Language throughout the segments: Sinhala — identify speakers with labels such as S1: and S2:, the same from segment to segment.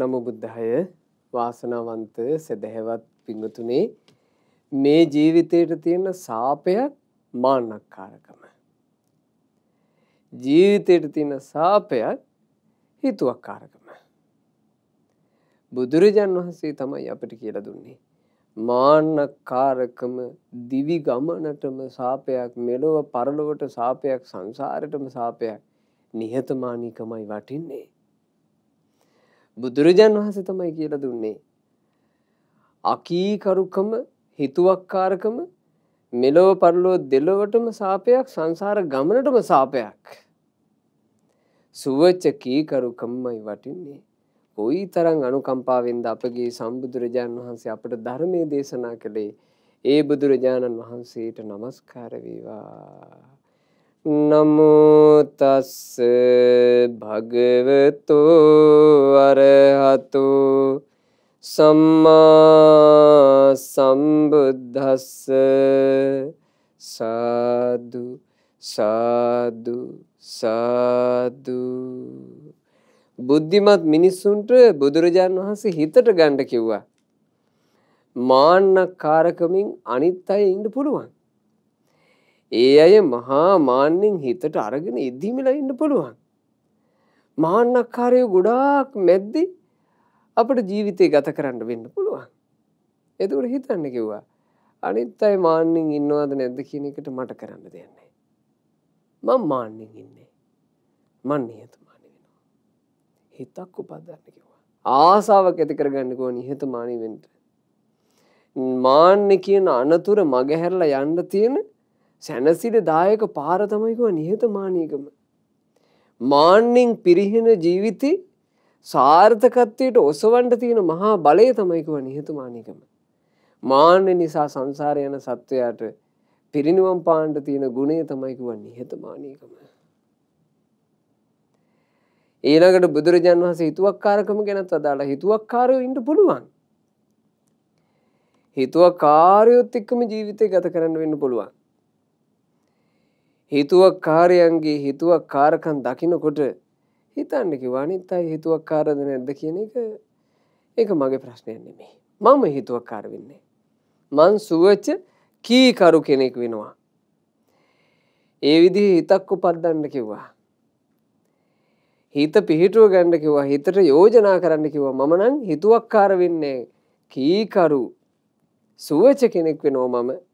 S1: නමෝ බුද්ධාය වාසනාවන්ත සදහැවත් පිඟුතුනේ මේ ජීවිතේට තියෙන සාපයක් මාන්නක්කාරකම ජීවිතේට තියෙන සාපයක් හිතුවක්කාරකම බුදුරජාන් වහන්සේ තමයි අපිට කියලා දුන්නේ මාන්නකාරකම දිවි ගමනටම සාපයක් මෙලොව පරලොවට සාපයක් සංසාරයටම සාපයක් නිහතමානීකමයි වටින්නේ බුදුරජාන් වහන්සේ තමයි කියලා දුන්නේ. අකීකරුකම හිතුවක්කාරකම මෙලොව පරලෝ දෙලොවටම සාපයක් සංසාර ගමනටම සාපයක්. සුවච්ච කීකරුකම්මයි වටින්නේ. කොයි තරං අනුකම්පාවෙන්ද අපගේ සම්බුදුරජාණන් වහන්සේ අපට ධර්මය දේශනා කළේ ඒ බුදුරජාණන් වහන්සේට නමස්කාර වේවා. නමෝ තස්ස භගවතු අරහතු සම්මා සම්බුද්දස්ස සාදු සාදු සාදු බුද්ධිමත් මිනිස්සුන්ට බුදුරජාන් වහන්සේ හිතට ගන්න කිව්වා මාන්නකාරකමින් අනිත් අය ඉන්න පුළුවන් ඒ අය මහා මාන්නෙන් හිතට අරගෙන ඉදීමලා ඉන්න පුළුවන්. මාන්නක්කාරය ගොඩාක් මැද්දි අපට ජීවිතය ගත කරන්න වෙන්න පුළුවන්. එතුකට හිතන්න කිව්වා. අනිත් අයි මාන්‍යෙන් ඉන්නවාද නැද්ද කියන එකට මට කරන්න දෙන්නේ. මං මාන්‍යෙන් ඉන්නේ. මන් නිහතමානි වෙනවා. හිතක් උපදන්න කිව්වා. ආසාාවක් ඇති කරගන්නකෝ නිහතමානි වෙන්ට. මාන්‍ය කියන අනතුර මගහැරලා යන්න තියෙන සැනසිරදායක පාරතමයිකව නිහතමානීකම. මාන්‍යෙන් පිරිහෙන ජීවිතේ සාර්ථකත්වයට ඔසවන්ට තියෙන මහා බලය තමයිකව නිහතමානකම. මාන්‍ය නිසා සංසාරය යන සත්වයාට පිරිනිවම් පාණ්ඩ තියෙන ගුණේ තමයිකුව නිහතමානීකම. ඊළඟට බුදුරජන් වහස හිතුවක්කාරකම ගැනත් වදාලා හිතුවක්කාරයෝ ඉන්ට පුළුවන්. හිතුව කාරයොත් එක්කම ජීවිතය ගත කරන්න වෙන්න පුළුවන්. හිතුවක් කාරයන්ගේ හිතුවක් කාරකන් දකිනකොට හිතන්න කිවානිත් අයි හිතුවක් කාරද නැද්ද කියන එක ඒක මගේ ප්‍රශ්නයක් නෙමේ මම හිතුවක් කාරවෙන්නේ. මං සුවච්ච කීකරු කෙනෙක් වෙනවා. ඒ විදි හිතක්කු පද්දන්න කිව්වා. හිත පිහිටුව ගණ්ඩ කිවා හිතට යෝජනා කරන්න කිවා මමනං හිතුවක් කාර වෙන්නේ කීකරු සුවච කෙනෙක් වෙනෝ මම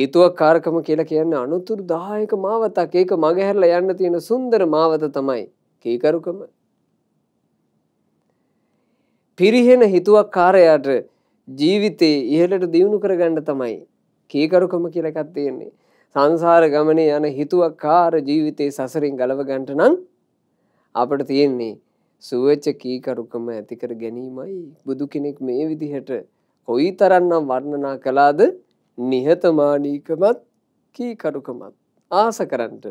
S1: හිතුවක්කාරකම කියලා කියන්නේ අනුතුරු 10ක මාවතක්. ඒක මගහැරලා යන්න තියෙන සුන්දර මාවත තමයි කීකරුකම. පිරිහෙන හිතුවක්කාරයාට ජීවිතේ ඉහළට දියුණු කරගන්න තමයි කීකරුකම කියලා එකක් තියෙන්නේ. සංසාර ගමනේ යන හිතුවක්කාර ජීවිතේ සසරින් ගලව ගන්නට නම් අපිට තියෙන්නේ සුවච කීකරුකම ඇති කර ගැනීමයි. බුදු කෙනෙක් මේ විදිහට කොයිතරම්නම් වර්ණනා කළාද නිහතමානීකමත් කීකරුකමත් ආස කරන්ට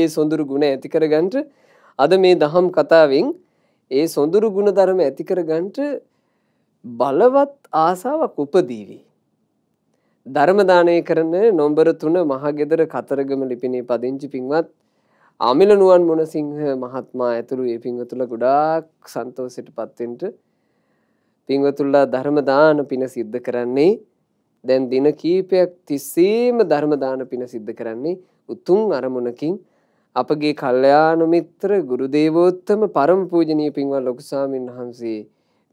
S1: ඒ සොඳුරු ගුණ ඇති කරගන්ට අද මේ දහම් කතාවෙන් ඒ සොඳුරු ගුණ ධර්ම ඇති කරගන්ට බලවත් ආසාවක් උපදීවි. ධර්ම දානය කරන නොම්බර 3 මහගෙදර කතරගම ලිපිනේ පදිංචි පින්වත් අමිල නුවන් මොනසිංහ මහත්මයා ඇතුළු ඒ පින්වතුල ගොඩාක් සන්තෝෂයටපත් වෙන්න පින්වතුල්ලා ධර්ම දාන පින සිද්ධ කරන්නේ දැන් දින කීපයක් තිස්සේම ධර්ම දාන පින සිද්ධ කරන්නේ උතුම් අරමුණකින් අපගේ කල්යාණ මිත්‍ර ගුරු දේවෝත්තම පරම පූජනීය පින්වත් ලොකු ස්වාමීන් වහන්සේ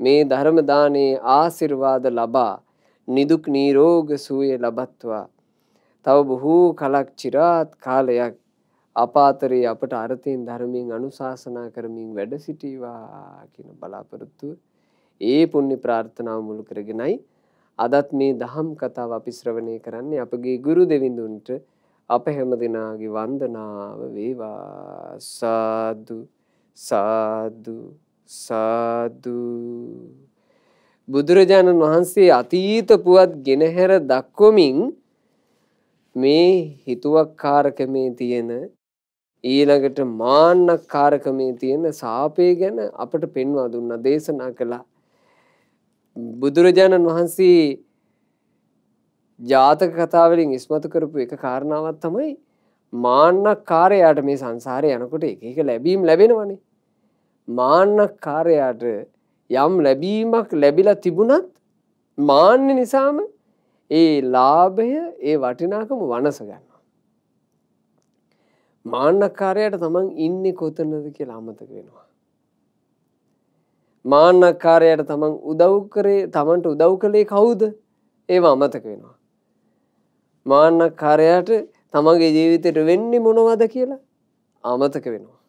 S1: මේ ධර්ම දානයේ ආශිර්වාද ලබා නිදුක් නිරෝග සුවය ලබත්වා තව බොහෝ කලක් চিරාත් කාලයක් අපාතරේ අපට අර්ථයෙන් ධර්මයෙන් අනුශාසනා කරමින් වැඩ සිටීවා කියන බලාපොරොත්තුව ඒ පුණ්‍ය ප්‍රාර්ථනාව මුල් කරගෙනයි අදත් මේ දහම් කතාව අපි ශ්‍රවණය කරන්නේ අපගේ ගුරු දෙවිඳුන්ට අප හැම දෙනාගේ වන්දනාව වේවා සාදු සාදු සාදු බුදුරජාණන් වහන්සේ අතීත පුවත් ගෙනහැර දක්වමින් මේ හිතුවක්කාරකමේ තියෙන ඊළඟට මාන්නක්කාරකමේ තියෙන සාපේ ගැන අපට පෙන්වා දුන්නා දේශනා කළා බුදුරජාණන් වහන්සේ ජාතක කතාවලින් ඉස්මතු කරපු එක කාරණාවත් තමයි මාන්නක් කාරයාට මේ සංසාරය යනකොට එක එක ලැබීම් ලැබෙනවනේ. මාන්නක් කාරයාට යම් ලැබීමක් ලැබිලා තිබුණත් මාන්‍ය නිසාම ඒ ලාභය ඒ වටිනාකම වනස ගන්නවා. මාන්නක්කාරයට තමන් ඉන්නේ කොතනද කියලා අමතක වෙනවා. මාන්නක්කාරයට තමන් උදව් කරේ තමන්ට උදව් කළේ කවුද ඒවා අමතක වෙනවා. මාන්නක්කාරයට තමන්ගේ ජීවිතයට වෙන්නේ මොනවද කියලා අමතක වෙනවා.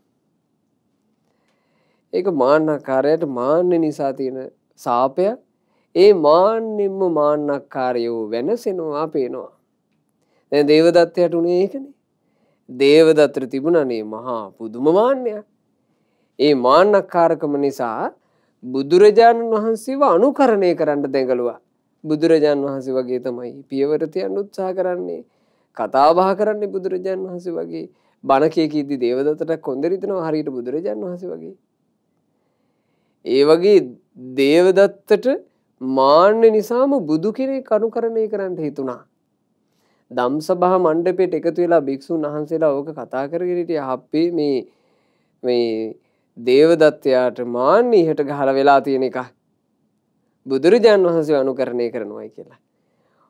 S1: ඒක මාන්නක්කාරයට මාන්‍ය නිසා තියෙන සාපයක් ඒ මාන්‍යෙන්ම මාන්නක්කාරයෝ වෙනසෙනවා පේනවා. දැන් දේවදත්තයට උනේ ඒකනේ. දේවදත්තට තිබුණනේ මහා පුදුම මාන්නයක්. ඒ මාන්නක්කාරකම නිසා බුදුරජාණන් වහන්සේව අනුකරණය කරන්න දෙඟලුවා. බුදුරජාණන් වහන්සේ වගේ තමයි පියවරතියන් උත්සාහ කරන්නේ. කතාබහ කරන්නේ බුදුරජාණන් වහන්සේ වගේ. බණකයකීදී දේවදත්තට කොන්දරිතනවා හරියට බුදුරජාණන් වහන්සේ වගේ. ඒ වගේ දේවදත්තට මාන්න නිසාම බුදු කෙනෙක් අනුකරණය කරන්න හිතුණා. ධම්සභා මණ්ඩපයට එකතු වෙලා භික්ෂුන් වහන්සේලා ඕක කතා කරගෙන හිටියා. අපේ මේ මේ දේවදත්තයාට මාන්න ඉහට ගහලා වෙලා තියෙන එක බුදුරජාන් වහන්සේ අනුකරණය කරනවායි කියලා.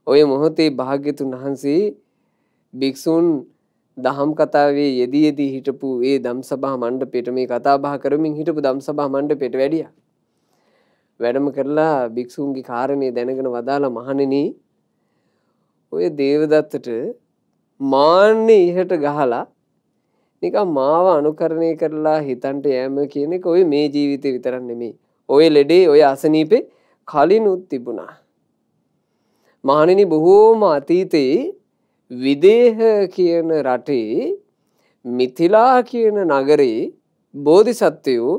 S1: ඔය මොහොතේ භාග්‍යතුන් වහන්සේ භික්ෂූන් දහම් කතාවේ යෙදීදී හිටපු ඒ ධම්සභා මණ්ඩපයට මේ කතා බහ කරමින් හිටපු ධම්සභා මණ්ඩපයට වැඩියා. වැඩම කරලා භික්ෂූන්ගේ කාරණේ දැනගෙන වදාලා මහණෙනි ඔය දේවදත්තට මාන්නේ ඉහට ගහලා නිකම් මාව අනුකරණය කරලා හිතන්ට යෑම කියනෙක ඔය මේ ජීවිතය විතරන්න නෙමේ. ඔය ලෙඩේ ඔය අසනීපේ කලිනුත් තිබුණා. මහනිනි බොහෝම අතීතයේ විදේහ කියන රටේ මිතිලා කියන නගරේ බෝධිසත්වයෝ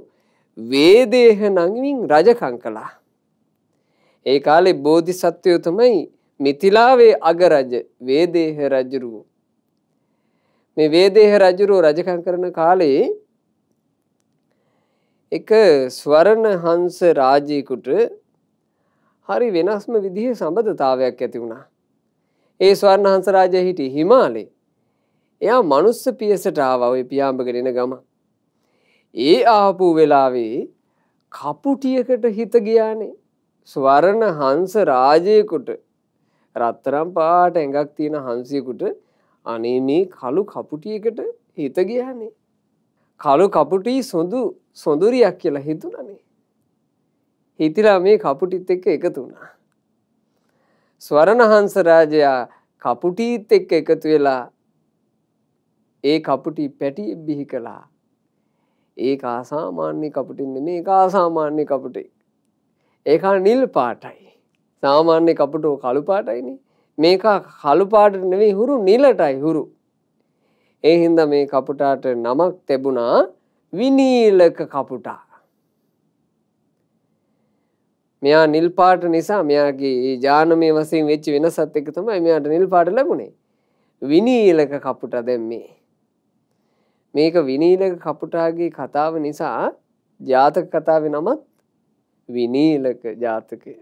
S1: වේදේහ නංමින් රජකං කළා. ඒ කාලේ බෝධිසත්වයෝ තමයි මිතිලාවේ අගරජ වේදේහ රජරුවෝ මේ වේදේහ රජුරෝ රජකම් කරන කාලේ එක ස්වර්ණ හංස රාජේකට හරි වෙනස්ම විදිහේ සම්බන්ධතාවයක් ඇති වුණා. ඒ ස්වර්ණ හංස රාජයා හිටියේ හිමාලේ. එයා මනුස්ස පියසට ආවා ওই පියාඹගෙන එන ගම. ඒ ආපු වෙලාවේ කපුටියකට හිත ගියානේ. ස්වර්ණ හංස රාජේකට රත්තරම් පාට ඇඟක් තියෙන හංසියෙකුට අනේ මේ කළු කපුටියකට හිත ගියානේ. කළු කපුටි සොඳු සොඳුරියක් කියලා හිතුණනේ. හිතිලා මේ කපුටිත් එක්ක එකතු වුණා. ස්වරණහංස රාජයා කපුටිත් එක්ක එකතු වෙලා ඒ කපුටි පැටි බිහි කළා. ඒක ආසාමාන්‍ය කපුටින් නෙමෙයි ඒක ආසාමාන්‍ය කපුටෙක්. ඒක නිල් පාටයි. සාමාන්‍ය කපුටෝ කළු පාටයිනේ. මේක කළු පාට නෙවෙයි හුරු නිලටයි හුරු. ඒ හින්දා මේ කපුටාට නමක් තිබුණා විනීලක කපුටා. මෙයා නිල් පාට නිසා මෙයාගේ ඒ ජානමය වශයෙන් වෙච්ච වෙනසත් එක තමයි මෙයාට නිල් පාට ලැබුණේ. විනීලක කපුටා දැන් මේ. මේක විනීලක කපුටාගේ කතාව නිසා ජාතක කතාවේ නමත් විනීලක ජාතකය.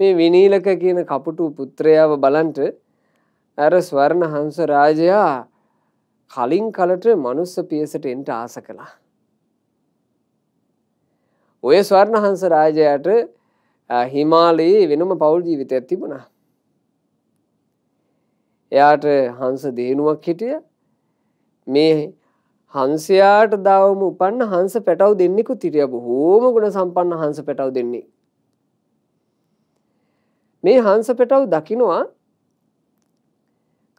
S1: මේ විනීලක කියන කපුටු පුත්‍රයාව බලන්ට ඇර ස්වර්ණ හංස රාජයා කලින් කලට මනුස්ස පියසට එන්ට ආස කළා. ඔය ස්වර්ණ හංස රාජයට හිමාලයේ වෙනම පවුල් ජීවිතයක් තිබුණා. එයාට හංස දේනුවක් හිටිය මේ හන්සයාට දවම උපන්න හංස පැටව් දෙන්නෙකු තිරිය බොහෝම ගුණ සම්පන්න හංස පැටව් දෙන්නේ මේ හංස පැටව් දකිනවා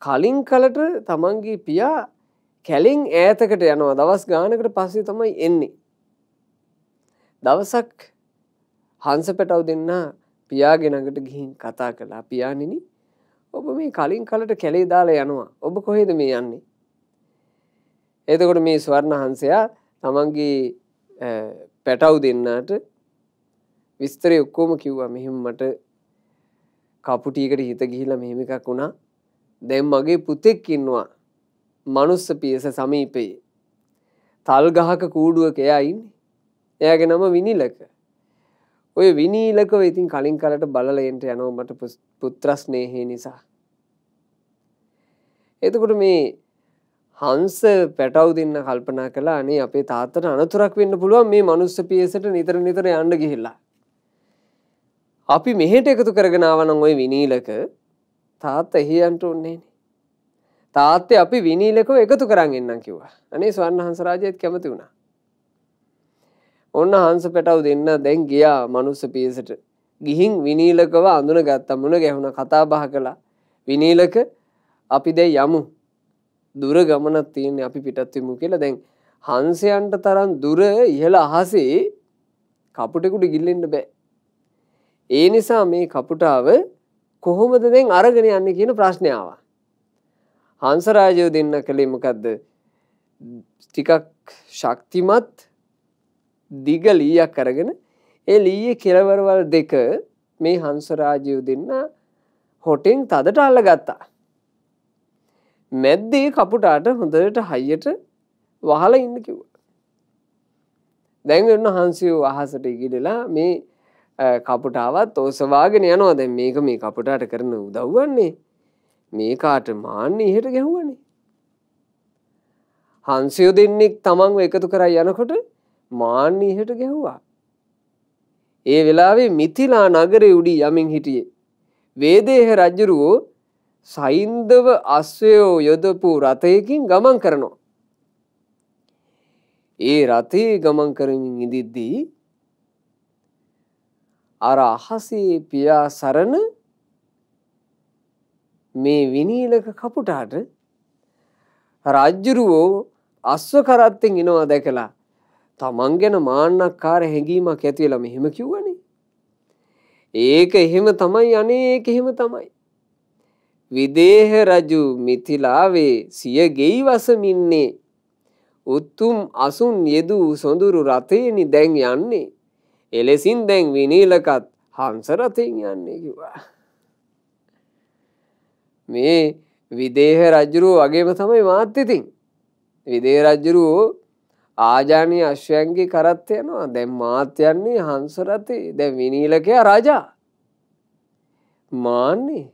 S1: කලින් කලට තමන්ගේ පියා කැලින් ඈතකට යනවා දවස් ගානකට පස්සේ තමයි එන්නේ. දවසක් හංස පැටව් දෙන්න පියාගෙනඟට ගිහින් කතා කළා පියානිනි ඔබ මේ කලින් කලට කැලේ දාලා යනවා ඔබ කොහේද මේ යන්නේ. එතකොට මේ ස්වර්ණ හන්සයා තමන්ගේ පැටව් දෙන්නට විස්තරය ඔක්කෝම කිව්වා මෙහිම මට කපුටියකට හිත ගිහිලා මෙහෙම එකක් වුණා. දැන් මගේ පුතෙක් ඉන්නවා. මනුස්ස පියස සමීපයේ. තල් ගහක කූඩුවක එයා ඉන්නේ. එයාගේ නම විනිලක. ඔය විනීලකව ඉතින් කලින් කලට බලලෙන්ට යනවා මට පුත්‍රස්නේහේ නිසා. එතකොට මේ හංස පැටව් දෙන්න කල්පනා කළා අනේ අපේ තාත්තට අනතුරක් වෙන්න පුළුවන් මේ මනුස්ස පියසට නිතර නිතර යන්න ගිහිල්ලා. අපි මෙහෙට එකතු කරගෙනාවනම් ඔය විනීලක තාත්ත එහියන්ට උන්නේන. තාත්තය අපි විනීලකෝ එකතු කරන්න එන්නම් කිව්වා අනේ ස්වන්න හංසරාජයත් කැමති වුණා. ඔන්න හන්ස පැටව් දෙන්න දැන් ගියා මනුස්ස පියසට ගිහින් විනීලකව අඳුන ගත්තා මුණ ගැහුණ කතා බහ කළා විනීලක අපි දැ යමු දුර ගමනත් තියන්නේ අපි පිටත්වමු කියලා දැන් හන්සයන්ට තරන් දුර ඉහළ අහසේ කපුටෙකුට ගිල්ලෙන්න්න බෑ ඒ නිසා මේ කපුටාව කොහොමද දැන් අරගෙන යන්නේ කියන ප්‍රශ්නය ආවා. හංසරාජයෝ දෙන්න කළේ මොකද්ද? ටිකක් ශක්තිමත් දිග ලීයක් අරගෙන ඒ ලීයේ කෙළවරවල් දෙක මේ හංසරාජයෝ දෙන්න හොටෙන් තදට අල්ලගත්තා. මැද්දේ කපුටාට හොඳට හයියට වහලා ඉන්න කිව්වා. දැන් වෙන හංසයෝ අහසට ඉගිලලා මේ කපුටාවත් ඕසවාගෙන යනවා දැන් මේක මේ කපුටාට කරන උදව්වන්නේ මේකාට මාන්න ඉහට ගැහුවනේ. හන්සියෝ දෙන්නෙක් තමන්ව එකතු කරයි යනකොට මාන්න ඉහට ගැහුවා. ඒ වෙලාවේ මිතිලා නගරේ උඩි යමින් හිටියේ. වේදේහ රජ්ජුරුවෝ සයින්දව අස්වයෝ යොදපු රථයකින් ගමන් කරනවා. ඒ රථයේ ගමන් කරමින් ඉදිද්දී අර අහසේ පියා සරණ මේ විනීලක කපුටාට රජ්ජුරුවෝ අස්ව කරත්තෙන් එනවා දැකලා තමන් ගැන මාන්නක්කාර හැඟීමක් ඇතිවෙලා මෙහෙම කිව්වනේ. ඒක එහෙම තමයි අනේ ඒක එහෙම තමයි. විදේහ රජු මිතිලාවේ සිය ගෙයි වසමින්නේ උත්තුම් අසුන් යෙදූ සොඳුරු රථයනි දැන් යන්නේ එලෙසින් දැන් විනීලකත් හම්සරතින් යන්නේ කිවා. මේ විදේහ රජ්ජුරුව වගේම තමයි මාත්‍යතින්. විදේ රජ්ජුරුවෝ ආජානී අශ්වයන්ගේ කරත් යනවා දැන් මාත්‍යයන්නේ හංසරතේ දැන් විනීලකයා රජා. මාන්නේ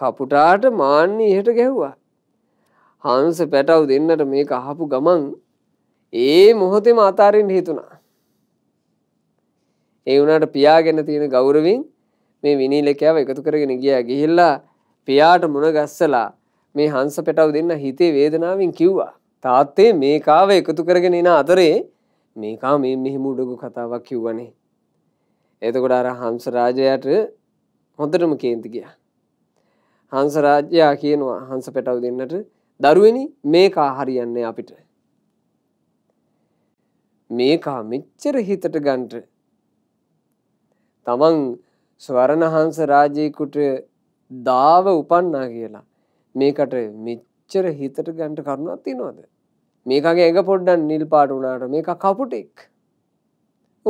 S1: කපුටාට මාන්නේ ඉහට ගැහ්වා. හංස පැටව් දෙන්නට මේක අහපු ගමන් ඒ මොහොතෙම අතාරින් හිතුණා. ඒ වුණට පියාගෙන තියෙන ගෞරවින් මේ විනිලකෑව එකතු කරගෙන ගියා ගිහිල්ලා පියාට මුණ ගස්සලා මේ හංස පැටව දෙන්න හිතේ වේදනාවෙන් කිව්වා. තාත්තේ මේකාව එකතු කරගෙන එන අතරේ මේකා මේ මෙහෙම උඩගු කතාවක් කිව්වනේ. එතකොට අර හංස රාජයාට හොඳටම කේන්ති ගියා. හංස රාජයා කියනවා හංස පැටව දෙන්නට දරුවනි මේකා හරියන්නේ අපිට. මේකා මෙච්චර හිතට ගන්ට තමන් ස්වරණහංස රාජයෙකුට දාව උපන්නා කියලා. මේකට මෙච්චර හිතට ගන්ට කරුණක් තියනවාද. මේකගේ ඇඟ පොඩ්ඩන් නිල් පාට වුණාට මේක කපුටෙක්.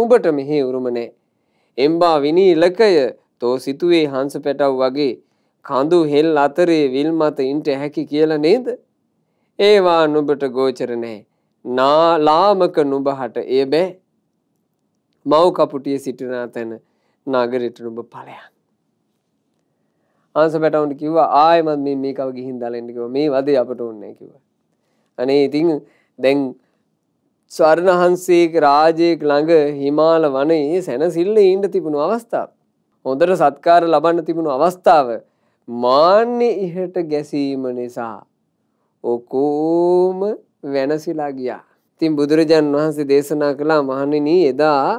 S1: උඹට මෙහි උරුමනේ. එම්බා විනී ඉලකය තෝ සිතුවේ හංස පැටව් වගේ කඳු හෙල් අතරේ විල් මත ඉන්ට හැකි කියලා නේද. ඒවා නුබට ගෝචර නැහැ. නාලාමක නුබහට ඒ බෑ මව් කපුටිය සිටිනා තැන නගරෙට නුඹ ඵලයන්. ආන්ස බැටවුන්ට කිව්වා ආයෙමත් මේ මේකව ගිහින් දාලෙන්න කිව්වා. මේ වදේ අපට ඕනේ කිව්වා. අනේ ඉතින් දැන් ස්වර්ණහන්සේගේ රාජයේ ළඟ හිමාල වනයේ සැනසille ඉන්න තිබුණු අවස්ථාව. හොඳට සත්කාර ලබන්න තිබුණු අවස්ථාව. මාන්නේ ඉහට ගැසීම නිසා ඔකෝම වෙනසිලා ගියා. ඉතින් බුදුරජාන් වහන්සේ දේශනා කළා මහණෙනි එදා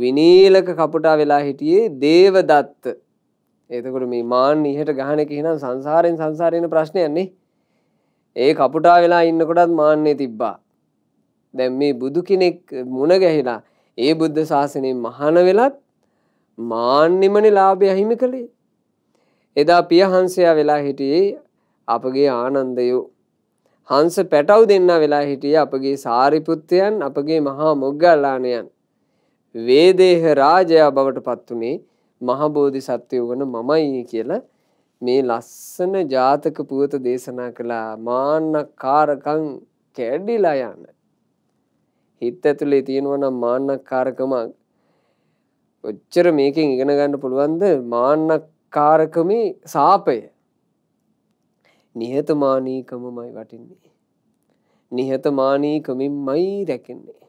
S1: විනීලක කපුටා වෙලා හිටියේ දේවදත්ත. එතකොට මේ මාන් ඉහට ගහන එක හිනම් සංසාරයෙන් සංසාරේන ප්‍රශ්නයක් නේ. ඒ කපුටා වෙලා ඉන්නකොටත් මාන්නේ තිබ්බා. දැන් මේ බුදු කෙනෙක් මුණ ගැහිලා ඒ බුද්ධ ශාසනයෙන් මහාන වෙලත් මාන්නෙමනේ ලාභය අහිමි කළේ. එදා පියහංසයා වෙලා හිටියේ අපගේ ආනන්දයෝ හංස පැටව් දෙන්න වෙලා හිටියේ අපගේ සාරිපුත්තයන් අපගේ මහා මොග්ගල්ලානයන් වේදේහ රාජයා බවට පත් උනේ මහ බෝධිසත්වයෝ වන මමයි කියලා මේ ලස්සන ජාතක පුවත දේශනා කළා මාන්නකාරකම් කැඩිලා යන හිත ඇතුලේ තියෙනවා නම් මාන්නකාරකමක් ඔච්චර මේකෙන් ඉගෙන ගන්න පුළුවන්ද මාන්නකාරකමේ සාපය නිහතමානීකමමයි වටින්නේ නිහතමානීකමින්මයි රැකෙන්නේ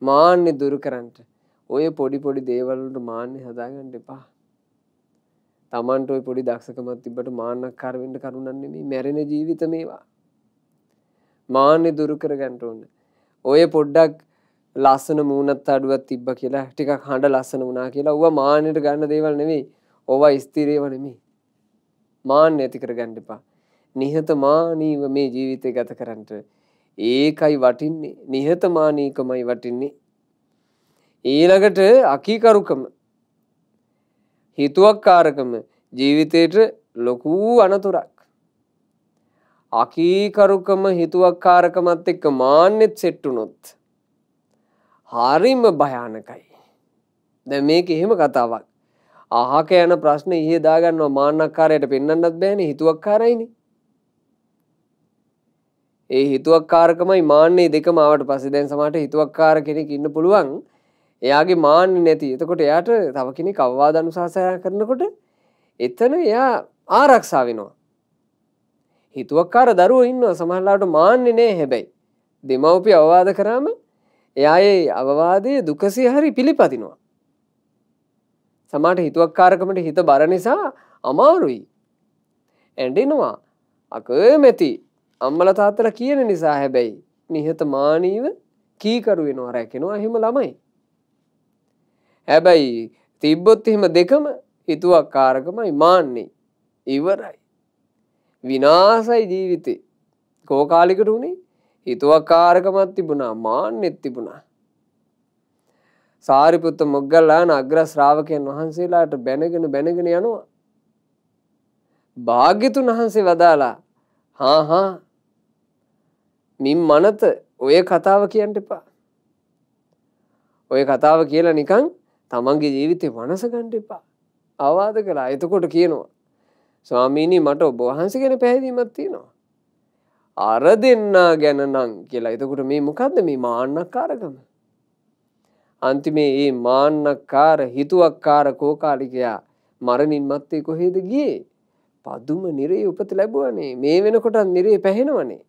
S1: මාන්‍ය දුරු කරන්නට ඔය පොඩි පොඩි දේවල්ලට මාන්‍ය හදාගන්න එපා තමන්ට ඔය පොඩි දක්ෂකමත් තිබට මාන්නක් කරවෙන්ට කරුණන්නේ මේ මැරෙන ජීවිත මේවා මාන්‍ය දුරු කරගන්නට ඕන්න ඔය පොඩ්ඩක් ලස්සන මූනත් අඩුවත් තිබ්බ කියලා ටිකක් හඬ ලස්සන වුනා කියලා ව මානයට ගන්න දේවල් නෙවෙයි ඔවා ස්තිරේවනෙමේ මාන්‍ය ඇති කරගන්න එපා නිහත මානීව මේ ජීවිතය ගත කරන්නට ඒකයි වටින්නේ නිහතමානීකමයි වටින්නේ ඊළඟට අකීකරුකම හිතුවක්කාරකම ජීවිතයට ලොකු අනතුරක් අකීකරුකම හිතුවක්කාරකමත් එක්ක මාන්නෙත් සෙට්ටුනොත් හරිම භයානකයි දැන් මේක එහෙම කතාවක් අහක යන ප්‍රශ්නේ ඊයේ දාගන්නවා මාන්නක්කාරයට පෙන්වන්නත් බෑනේ හිතුවක්කාරයිනේ ඒ හිතුවක්කාරකමයි මාන්නේ දෙකම ආවට පස්සේ දැන් සමහරට හිතුවක්කාර කෙනෙක් ඉන්න පුළුවන්. එයාගේ මාන්නේ නැති. එතකොට එයාට තව කෙනෙක් අවවාද අනුශාසනා කරනකොට එතන එයා ආරක්ෂා වෙනවා. හිතුවක්කාර දරුවෝ ඉන්නවා සමහරලාට මාන්නේ නෑ හැබැයි. දෙමව්පිය අවවාද කරාම එයා ඒ අවවාදයේ දුකසේ හරි පිළිපදිනවා. සමහරට හිතුවක්කාරකමට හිත බර නිසා අමාරුයි. ඇඬෙනවා. අකමැති අම්මල තාත්තල කියන නිසා හැබැයි නිහතමානීව කීකරු වෙනවා රැකෙනවා එහෙම ළමයි. හැබැයි තිබ්බොත් එහෙම දෙකම හිතුවක් කාරකමයි මාන්නේ ඉවරයි. විනාසයි ජීවිතේ. කෝකාලිකට වුණේ හිතුවක් කාරකමත් තිබුණා මාන්නෙත් තිබුණා. සාරිපුත්ත මොග්ගල්ලාන අග්‍ර ශ්‍රාවකයන් වහන්සේලාට බැනගෙන බැනගෙන යනවා. භාග්‍යතුන් වහන්සේ වදාලා හා හා මින් මනත ඔය කතාව කියන්න එපා. ඔය කතාව කියලා නිකං තමන්ගේ ජීවිතය වනසගණ්ඩ එපා අවාද කලා එතකොට කියනවා. ස්වාමීනී මට ඔබවහන්සි ගැන පැහැදීමත් තියෙනවා. අර දෙන්නා ගැන නං කියලා එතකොට මේ මොකක්ද මේ මාන්නක්කාරකම. අන්තිමේ ඒ මාන්නක්කාර හිතුවක්කාර කෝකාලිකයා මරණින් මත්තේ කොහේද ගියේ. පදුම නිරේ උපත ලැබුවනේ මේ වෙනකොටත් නිරේ පැහෙනවනේ.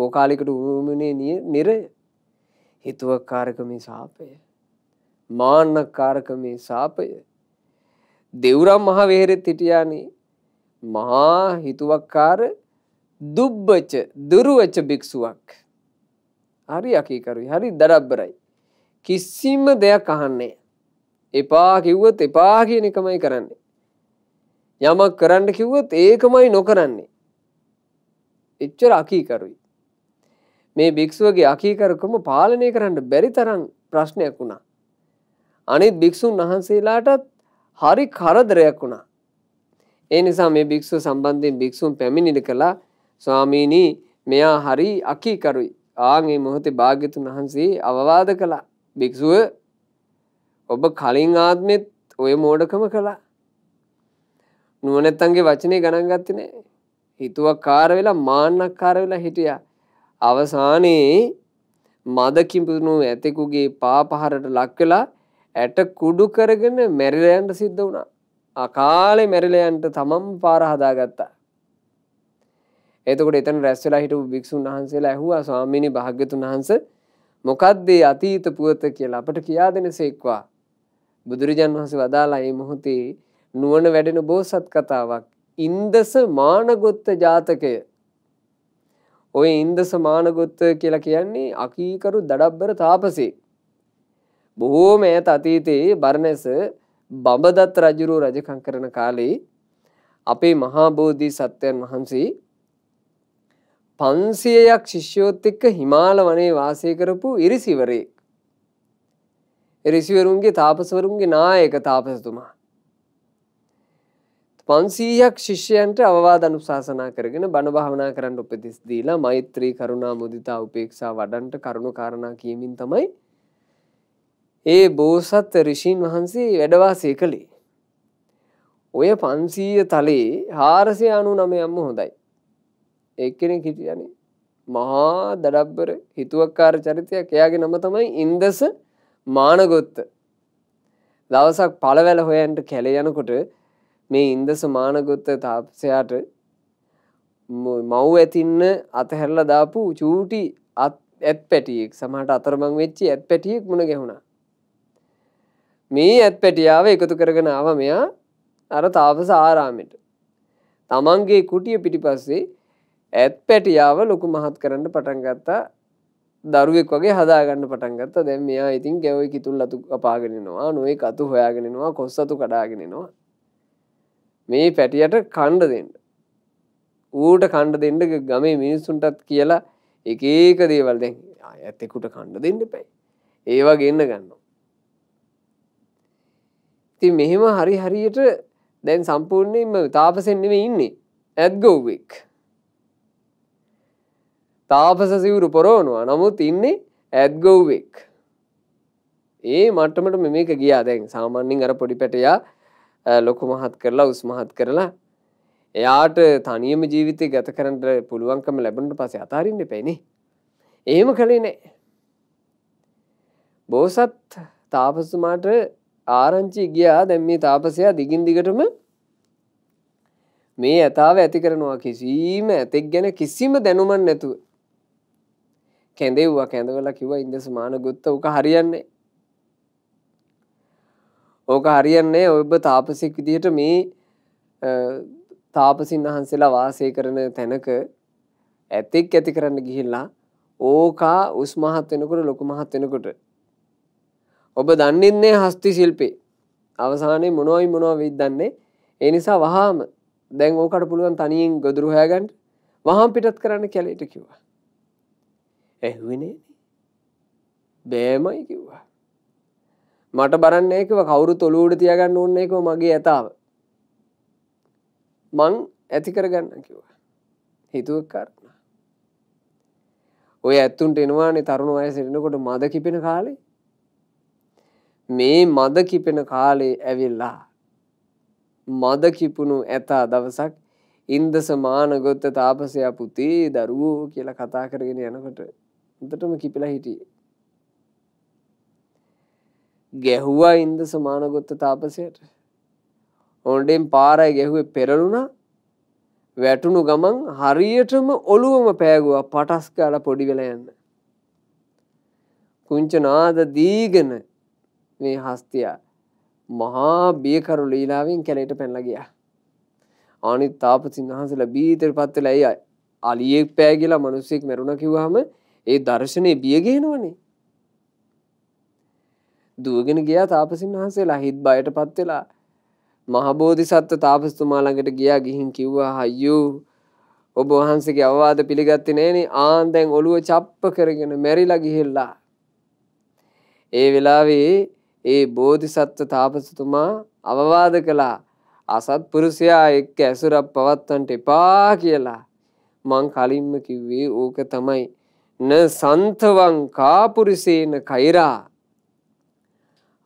S1: කෝකාලිකට උරුමනේ නිය නිරය හිතුවක්කාරකමේ සාපය මාන්නකාරකමේ සාපය දෙවුරම් මහ වෙහෙරෙත් හිටියානේ මහා හිතුවක්කාර දුබ්බච දුරුවච භික්ෂුවක් හරි අකීකරුයි හරි දරබ්බරයි කිසිම දෙයක් අහන්නේ එපා කිව්වොත් එපා කියන එකමයි කරන්නේ යමක් කරන්න කිව්වොත් ඒකමයි නොකරන්නේ එච්චර අකීකරුයි මේ භික්ෂුවගේ අකීකරකම පාලනය කරන්න බැරි තරම් ප්‍රශ්නයක් වුණා. අනිත් භික්ෂුන් වහන්සේලාටත් හරි කරදරයක් වුණා. ඒ නිසා මේ භික්ෂුව සම්බන්ධයෙන් භික්ෂුන් පැමිණිලි කළා ස්වාමීනි මෙයා හරි අකීකරුයි. ආන් මේ මොහොතේ භාග්‍යතුන් වහන්සේ අවවාද කළා. භික්ෂුව ඔබ කලින් ආත්මෙත් ඔය මෝඩකම කළා. නුවණැත්තන්ගේ වචනේ ගණන් ගත්තේ නැහැ. හිතුවක්කාර වෙලා මාන්නක්කාර වෙලා හිටියා. අවසානයේ මදකිපුණු ඇතෙකුගේ පාපහරට ලක්වෙලා ඇට කුඩු කරගෙන මැරිලයන්ට සිද්ධ වුණා. අකාලේ මැරිලයන්ට තමම් පාර හදාගත්තා. එතකොට එතන රැස්වෙලා හිටපු භික්ෂුන් වහන්සේලා ඇහුවා ස්වාමීනි භාග්‍යතුන් වහන්ස මොකද්ද අතීත පුවත කියලා අපට කියා දෙනසේක්වා. බුදුරජාන් වහන්සේ වදාලා මේ මොහොතේ නුවණ වැඩෙන බෝසත් කතාවක්. ඉන්දස මානගොත්ත ජාතකය ඔය ඉන්ද සමානගොත්ත කියලා කියන්නේ අකීකරු දඩබ්බර තාපසේ. බොහෝම ඈත අතීතයේ බරණැස බඹදත් රජුරු රජකම් කරන කාලේ අපේ මහා බෝධි සත්වයන් වහන්සේ 500ක් ශිෂ්‍යයොත් එක්ක හිමාල වනයේ වාසය කරපු ඉරිසිවරේ. ඉරිසිවරුන්ගේ තාපසවරුන්ගේ නායක තාපසතුමා. පන්සීයක් ශිෂ්‍යයන්ට අවවාද අනුශාසනා කරගෙන බණ භාවනා කරන්න උපදෙස් දීලා මෛත්‍රී කරුණා මුදිතා උපේක්ෂා වඩන්ට කරුණු කාරණා කියමින් තමයි ඒ බෝසත් ඍෂීන් වහන්සේ වැඩවාසය කළේ. ඔය 500 තලේ 499 ම හොඳයි. එක්කෙනෙක් හිටියනේ මහා දඩබ්බර හිතුවක්කාර චරිතයක් එයාගේ නම තමයි ඉන්දස මානගොත්ත. දවසක් පළවැල හොයන්ට කැලේ යනකොට මේ ඉන්ද සුමානගොත්ත තාපසයාට මව් ඇතින්න අතහැරලා දාපු චූටි ඇත් පැටියෙක් සමහට අතරමං වෙච්චි ඇත් පැටියෙක් මුණ ගැහුණා. මේ ඇත් පැටියාව එකතු කරගෙන ආව මෙයා අර තාපස ආරාමෙට. තමන්ගේ කුටිය පිටිපස්සේ ඇත් පැටියාව ලොකු මහත් කරන්න පටන් ගත්තා දරුවෙක් වගේ හදාගන්න පටන් ගත්තා දැන් මෙයා ඉතින් ගැවයි කිතුල් අතු අපාගෙනනවා නොයෙක් අතු හොයාගෙනනවා කොස් අතු කඩාගෙනනවා මේ පැටියට කණ්ඩ දෙන්න. ඌට කණ්ඩ දෙන්න ගමේ මිනිස්සුන්ටත් කියලා එක ඒක දේවල් දැන් ඇතෙකුට කණ්ඩ දෙන්න පැයි. ඒවා ගන්න ගන්න. ති මෙහෙම හරි හරියට දැන් සම්පූර්ණයෙන්ම තාපසෙන්නෙම ඉන්නේ ඇත්ගෝවෙක්. තාපස සිවුරු පොරෝනවා නමුත් ඉන්නේ ඇත්ගෝවෙක්. ඒ මට්ටමට මේක ගියා දැන් සාමාන්‍යෙන් අර පොඩි පැටයා ලොකු මහත් කරලා උස් මහත් කරලා එයාට තනියම ජීවිතය ගත කරන්නට පුළුවන්කම ලැබුණට පසේ අතාරන්න පැයිනේ. එහෙම කළේ නෑ. බෝසත් තාපසතුමාට ආරංචි ගියා දැම් මේ තාපසයා දිගින් දිගටම මේ ඇතාව ඇති කරනවා කිසිීම ඇතෙක් ගැන කිසිම දැනුමන් නැතුව. කැඳෙව්වා කැඳවලා කිව ඉන්දස්මාන ගුත්ත උක හරියන්නේ ඕක හරියන්නේ ඔබ තාපසික් විදියට මේ තාපසින් වහන්සේලා වාසය කරන තැනක ඇතෙක් ඇති කරන්න ගිහිල්ලා ඕකා උස් මහත් වෙනකොට ලොකු මහත් වෙනකොට ඔබ දන්නෙන්නේ හස්ති ශිල්පේ අවසානයේ මොනවයි මොනවා වෙයිද දන්නේ ඒ නිසා වහාම දැන් ඕකට පුළුවන් තනියෙන් ගොදුරු හොයාගන්න වහාම පිටත් කරන්න කැලේට කිව්වා ඇහුවේ නේනේ බෑමයි කිව්වා මට බරන්න ඒකව කවුරු තොළුවට තියගන්න ඕන්න එකව මගේ ඇතාව මං ඇති කරගන්න කිව හිතුවක් කරන ඔය ඇත්තුන්ට එනවානේ තරුණු අය සිටිනකොට මද කිපෙන කාලේ මේ මද කිපෙන කාලේ ඇවිල්ලා මද කිපුණු ඇතා දවසක් ඉන්දස මානගොත්ත තාපසය පුතේ දරුවෝ කියලා කතා කරගෙන යනකොට උදටම කිපිලා හිටියේ ගැහුවා ඉන්ද සමානගොත්ත තාපසයට ඕන්ඩෙන් පාරයි ගැහුවේ පෙරලුණා වැටුණු ගමන් හරියටම ඔළුවම පෑගුවා පටස් කාල පොඩි වෙලා යන්න. කුංචනාද දීගෙන මේ හස්තියා මහා බියකරු ලීලාවෙන් කැලේට පැනලා ගියා. අනිත් තාපසින් වහන්සේලා බීතෙට පත් වෙලා අලියෙක් පෑගිලා මිනිස්සෙක් මැරුණා කිව්වහම ඒ දර්ශනේ බිය ගේනවනේ. දුවගෙන ගියා තාපසින් වහන්සේලා හිත් බයට පත් වෙලා මහබෝධි සත්ව තාපස්තුමා ළඟට ගියා ගිහින් කිව්වා අයියෝ ඔබ වහන්සේගේ අවවාද පිළිගත්තේ නෑනේ ආන් දැන් ඔළුව චප්ප කරගෙන මැරිලා ගිහිල්ලා ඒ වෙලාවේ ඒ බෝධිසත්ව තාපසතුමා අවවාද කළා අසත්පුරුෂයා එක්ක ඇසුරක් පවත්වන්නට එපා කියලා මං කලින්ම කිව්වේ ඕක තමයි න සන්තවං කාපුරිසේන කෛරා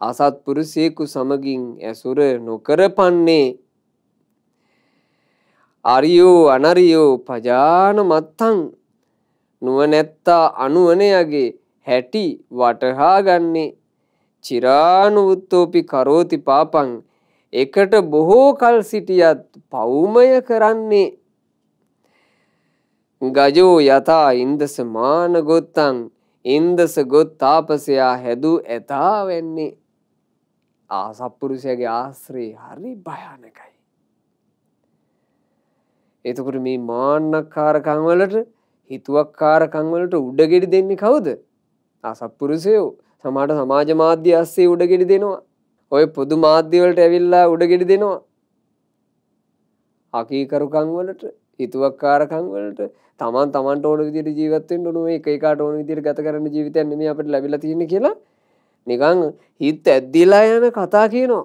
S1: අසත්පුරුෂයෙකු සමගින් ඇසුර නොකරපන්නේ අරියෝ අනරියෝ පජාන මත්තං නුවනැත්තා අනුවනයගේ හැටි වටහා ගන්නේ චිරානුවුත්තෝපි කරෝති පාපං එකට බොහෝ කල් සිටියත් පෞමය කරන්නේ ගජෝ යතා ඉන්දස මානගොත්තං ඉන්දස ගොත් තාපසයා හැදූ ඇතා වෙන්නේ ආසප්පුරුෂයගේ ආශ්‍රයේ හරි භයානකයි. එතකොට මේ මාන්නක්කාරකම් වලට හිතුවක්කාරකම් වලට උඩගෙඩි දෙන්නේ කවුද? ආසප්පුරුෂයෝ. සමහරට සමාජ මාධ්‍ය ඇස්සේ උඩගෙඩි දෙනවා. ඔය පොදු මාධ්‍ය වලට ඇවිල්ලා උඩගෙඩි දෙනවා. අකීකරුකම් වලට හිතුවක්කාරකම් වලට තමන් තමන්ට ඕන විදිහට ජීවත් වෙන්න ඕන එක එකාට ඕන විදිහට ගත කරන්න ජීවිතයක් නෙමෙයි අපිට ලැබිලා තියෙන්නේ කියලා නිකං හිත් ඇද්දිලා යන කතා කියනවා.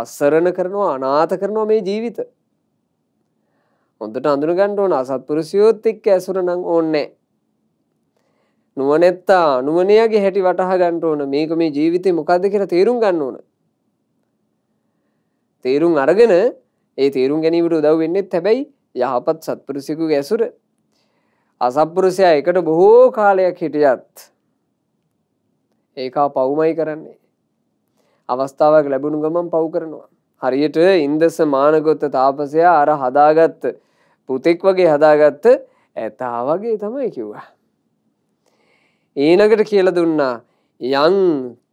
S1: අස්සරණ කරනවා අනාත කරනවා මේ ජීවිත. හොඳට අඳුර ගන්න ඕන අසත්පුරුෂයෝත් එක්ක ඇසුර නම් ඕනේ නුවණැත්තා අනුමනයාගේ හැටි වටහා ගන්න ඕන මේක මේ ජීවිතේ මොකද්ද කියලා තේරුම් ගන්න ඕන. තේරුම් අරගෙන ඒ තේරුම් ගැනීමට උදව් වෙන්නේ හැබැයි යහපත් සත්පුරුෂයෙකුගේ ඇසුර. අසත්පුරුෂයා එකට බොහෝ කාලයක් හිටියත් ඒකා පවුමයි කරන්නේ. අවස්ථාවක් ලැබුණු ගමන් පව් කරනවා. හරියට ඉන්දස මානගොත්ත තාපසයා අර හදාගත්ත පුතෙක් වගේ හදාගත්ත ඇතා වගේ තමයි කිව්වා. ඊනකට කියල දුන්නා යං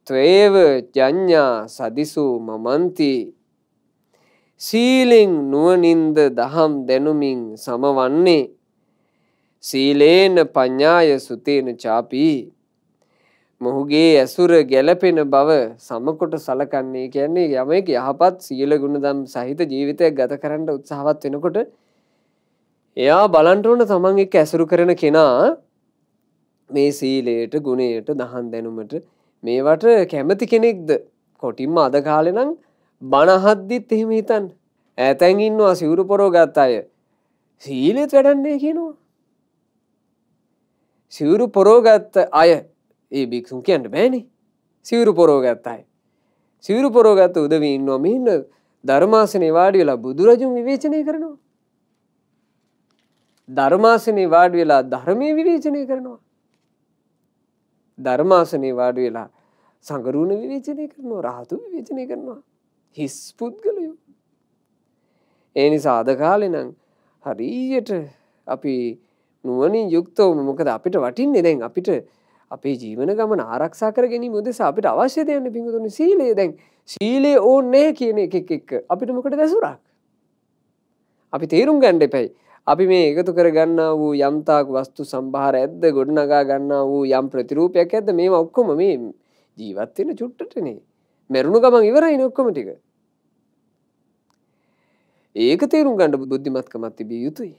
S1: ත්‍රේව ජඥා සදිසු මමන්ති සීලිං නුවනින්ද දහම් දැනුමින් සමවන්නේ සීලේන ප්ඥාය සුතේන චාපී මොහුගේ ඇසුර ගැලපෙන බව සමකොට සලකන්නේ කියන්නේ යමෙක් යහපත් සියල ගුණදම් සහිත ජීවිතයක් ගත කරන්න උත්සාහවත් වෙනකොට එයා බලන්ට ඕන තමන් එක්ක ඇසුරු කරන කෙනා මේ සීලයට ගුණයට දහන් දැනුමට මේවට කැමති කෙනෙක්ද කොටින්ම අද කාලේ නම් බනහද්දිත් එහෙම හිතන්න ඈතැන් ඉන්නවා සිවුරු පොරෝ ගත්ත අය සීලෙත් වැඩන්නේ කියනවා සිවුරු පොරෝගත්ත අය ඒ භික්ෂුන් කියන්න බෑනි සිවරු පොරෝගත්තයි. සිවරු පොරෝගත්ත උදවීන් නොමින්න ධර්මාසනය වාඩි වෙලා බුදුරජුන් විවේචනය කරනවා. ධර්මාසනය වාඩි වෙලා ධර්මය විවේචනය කරනවා. ධර්මාසනය වාඩි වෙලා සඟරුණ විවේචනය කරනවා රහතු විවේචනය කරනවා. හිස් පුද්ගලයෝ. ඒ නිසා අද කාලෙනං හරීයට අපි නුවනින් යුක්තවම මොකද අපිට වටින්නේ දැන් අපිට අපේ ජීවන ගමන ආරක්ෂා කර ගැනීම උදෙස අපිට අවශ්‍ය දෙයන්න පිඟතුනි සීලය දැන් සීලේ ඕන්නේ කියන එකෙක් එක්ක අපිට මොකට දැසුරක් අපි තේරුම් ගණ්ඩ එපැයි අපි මේ එකතු කර ගන්න වූ යම්තාක් වස්තු සම්භාර ඇද්ද ගොඩනගා ගන්න වූ යම් ප්‍රතිරූපයක් ඇද මේ ඔක්කොම මේ ජීවත්වෙන චුට්ටටනේ මැරුණු ගමන් ඉවරයි ඔක්කොම ටික ඒක තේරුම් ගණඩ බුද්ධිමත්කමත් තිබිය යුතුයි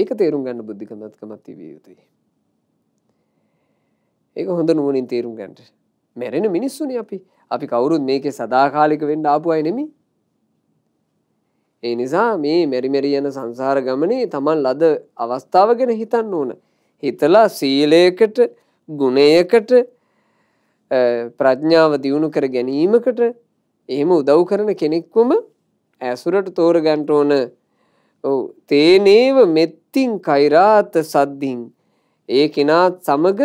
S1: ඒක තේරුම් ගන්න බුද්ධිකමත්කමත් තිබිය යුතුයි ඒක හොඳ නුවනින් තේරුම් ගැන්ට මැරෙන මිනිස්සුනි අපි අපි කවුරුත් මේක සදාකාලික වෙන්ඩ ආපු අයි නෙමි ඒ නිසා මේ මැරිමැරි යන සංසාර ගමනේ තමන් ලද අවස්ථාව ගැන හිතන්න ඕන හිතලා සීලයකට ගුණයකට ප්‍රඥාව දියුණු කර ගැනීමකට එහෙම උදව් කරන කෙනෙක්වම ඇසුරට තෝර ගන්ට ඕන තේනේව මෙත්තිං කෛරාත සද්ධින් ඒ කෙනාත් සමග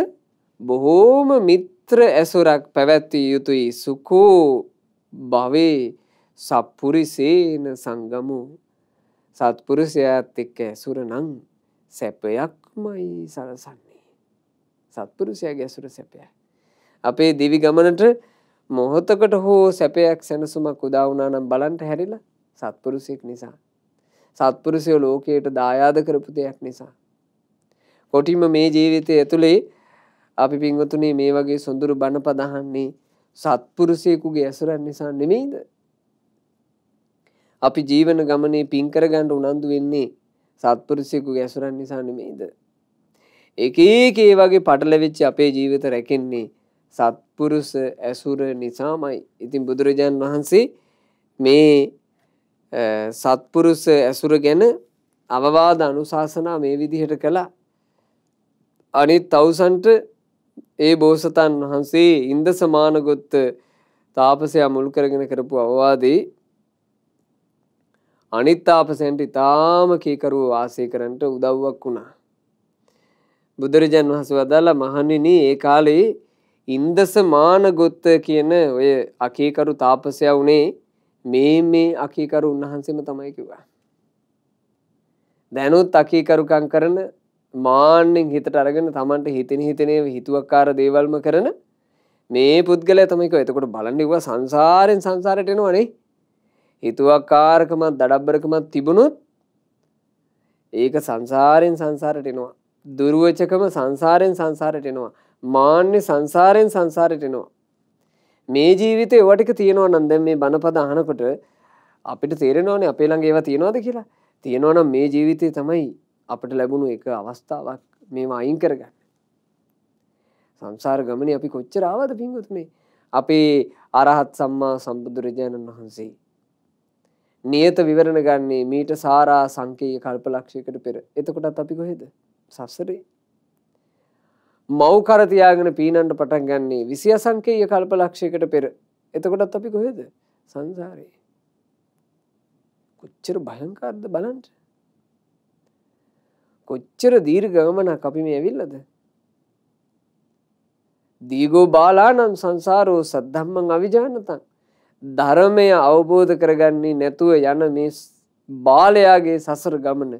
S1: බොහෝම මිත්‍ර ඇසුරක් පැවැත්විය යුතුයි සුකෝ භවේ සප්පුරිසේන සංගමු සත්පුරුෂයත් එක්ක ඇසුර නම් සැපයක්මයි සලසන්නේ. සත්පුරුෂයගේ ඇසුර සැපයක්. අපේ දිවි ගමනට මොහොතකට හෝ සැපයක් සැනසුමක් උදා වුණා නම් බලන්ට හැරිලා සත්පුරුෂයෙක් නිසා. සත්පුරුෂයෝ ලෝකයට දායාද කරපු දෙයක් නිසා. කොටිම මේ ජීවිතය ඇතුලේ අපි පින්වතුනේ මේ වගේ සොඳුරු බණ පදහන්නේ සත්පුරුෂයෙකුගේ ඇසුරන් නිසා නෙමෙයිද? අපි ජීවන ගමනේ පින් කරගන්න උනන්දු වෙන්නේ සත්පුරුෂයෙකුගේ ඇසුරන් නිසා නෙමෙයිද? එක එක ඒ වගේ පටලැවිච්ච අපේ ජීවිත රැකෙන්නේ සත්පුරුෂ ඇසුර නිසාමයි. ඉතින් බුදුරජාන් වහන්සේ මේ සත්පුරුෂ ඇසුර ගැන අවවාද අනුශාසනා මේ විදිහට කළා. අනිත් තවුසන්ට ඒ බෝසතන් වහන්සේ ඉන්ද සමානගොත්ත තාපසයා මුල් කරගෙන කරපු අවවාදී අනිත් තාපසයන්ට ඉතාම කීකරුව වාසය කරන්නට උදව්වක් වුණා. බුදුරජාන් වහන්සේ වදාලා මහණෙනි ඒ කාලේ ඉන්දස මානගොත්ත කියන ඔය අකීකරු තාපසයා උනේ මේ මේ අකීකරු උන්වහන්සේම තමයි කිව්වා. දැනුත් අකීකරුකම් කරන මාන්‍යෙන් හිතට අරගෙන තමන්ට හිතෙන හිතනේ හිතුවක්කාර දේවල්ම කරන මේ පුද්ගල තමයික එතකොට බලන්නිවා සංසාරෙන් සංසාරටෙනවනේ හිතුවක්කාරකමත් දඩබ්බරකමත් තිබුණුත් ඒක සංසාරෙන් සංසාරටෙනවා දුරුවචකම සංසාරෙන් සංසාරටෙනවා මාන්‍ය සංසාරෙන් සංසාරටෙනවා මේ ජීවිතය වටික තියෙනවා නන්ද මේ බණපද අහනකොට අපිට තේරෙනවානේ අපේ ළඟ ඒවා තියෙනවාද කියලා තියෙනවනම් මේ ජීවිතය තමයි අපට ලැබුණු එක අවස්ථාවක් මේවා අයින් කරගන්න. සංසාර ගමන අපි කොච්චරාවද පින්ගුත් මේ අපේ අරහත් සම්මා සම්බුදුරජාණන් වහන්සේ. නියත විවරණ ගන්නේ මීට සාරා සංකේය කල්පලක්ෂයකට පෙර එතකොටත් අපි කොහෙද සස්සරේ. මෞකරතියාගෙන පීනන්ට පටන් ගන්නේ විසිය සංකේය කල්පලක්ෂයකට පෙර එතකොටත් අපි කොහෙද සංසාරයේ. කොච්චර භයංකාර්ද බලන්ට කොච්චර දීර්ඝ ගමනක් අපි මේ ඇවිල්ලද දීගෝ බාලානම් සංසාරෝ සද්ධම්මං අවිජානතං ධර්මය අවබෝධ කරගන්නේ නැතුව යන මේ බාලයාගේ සසර ගමන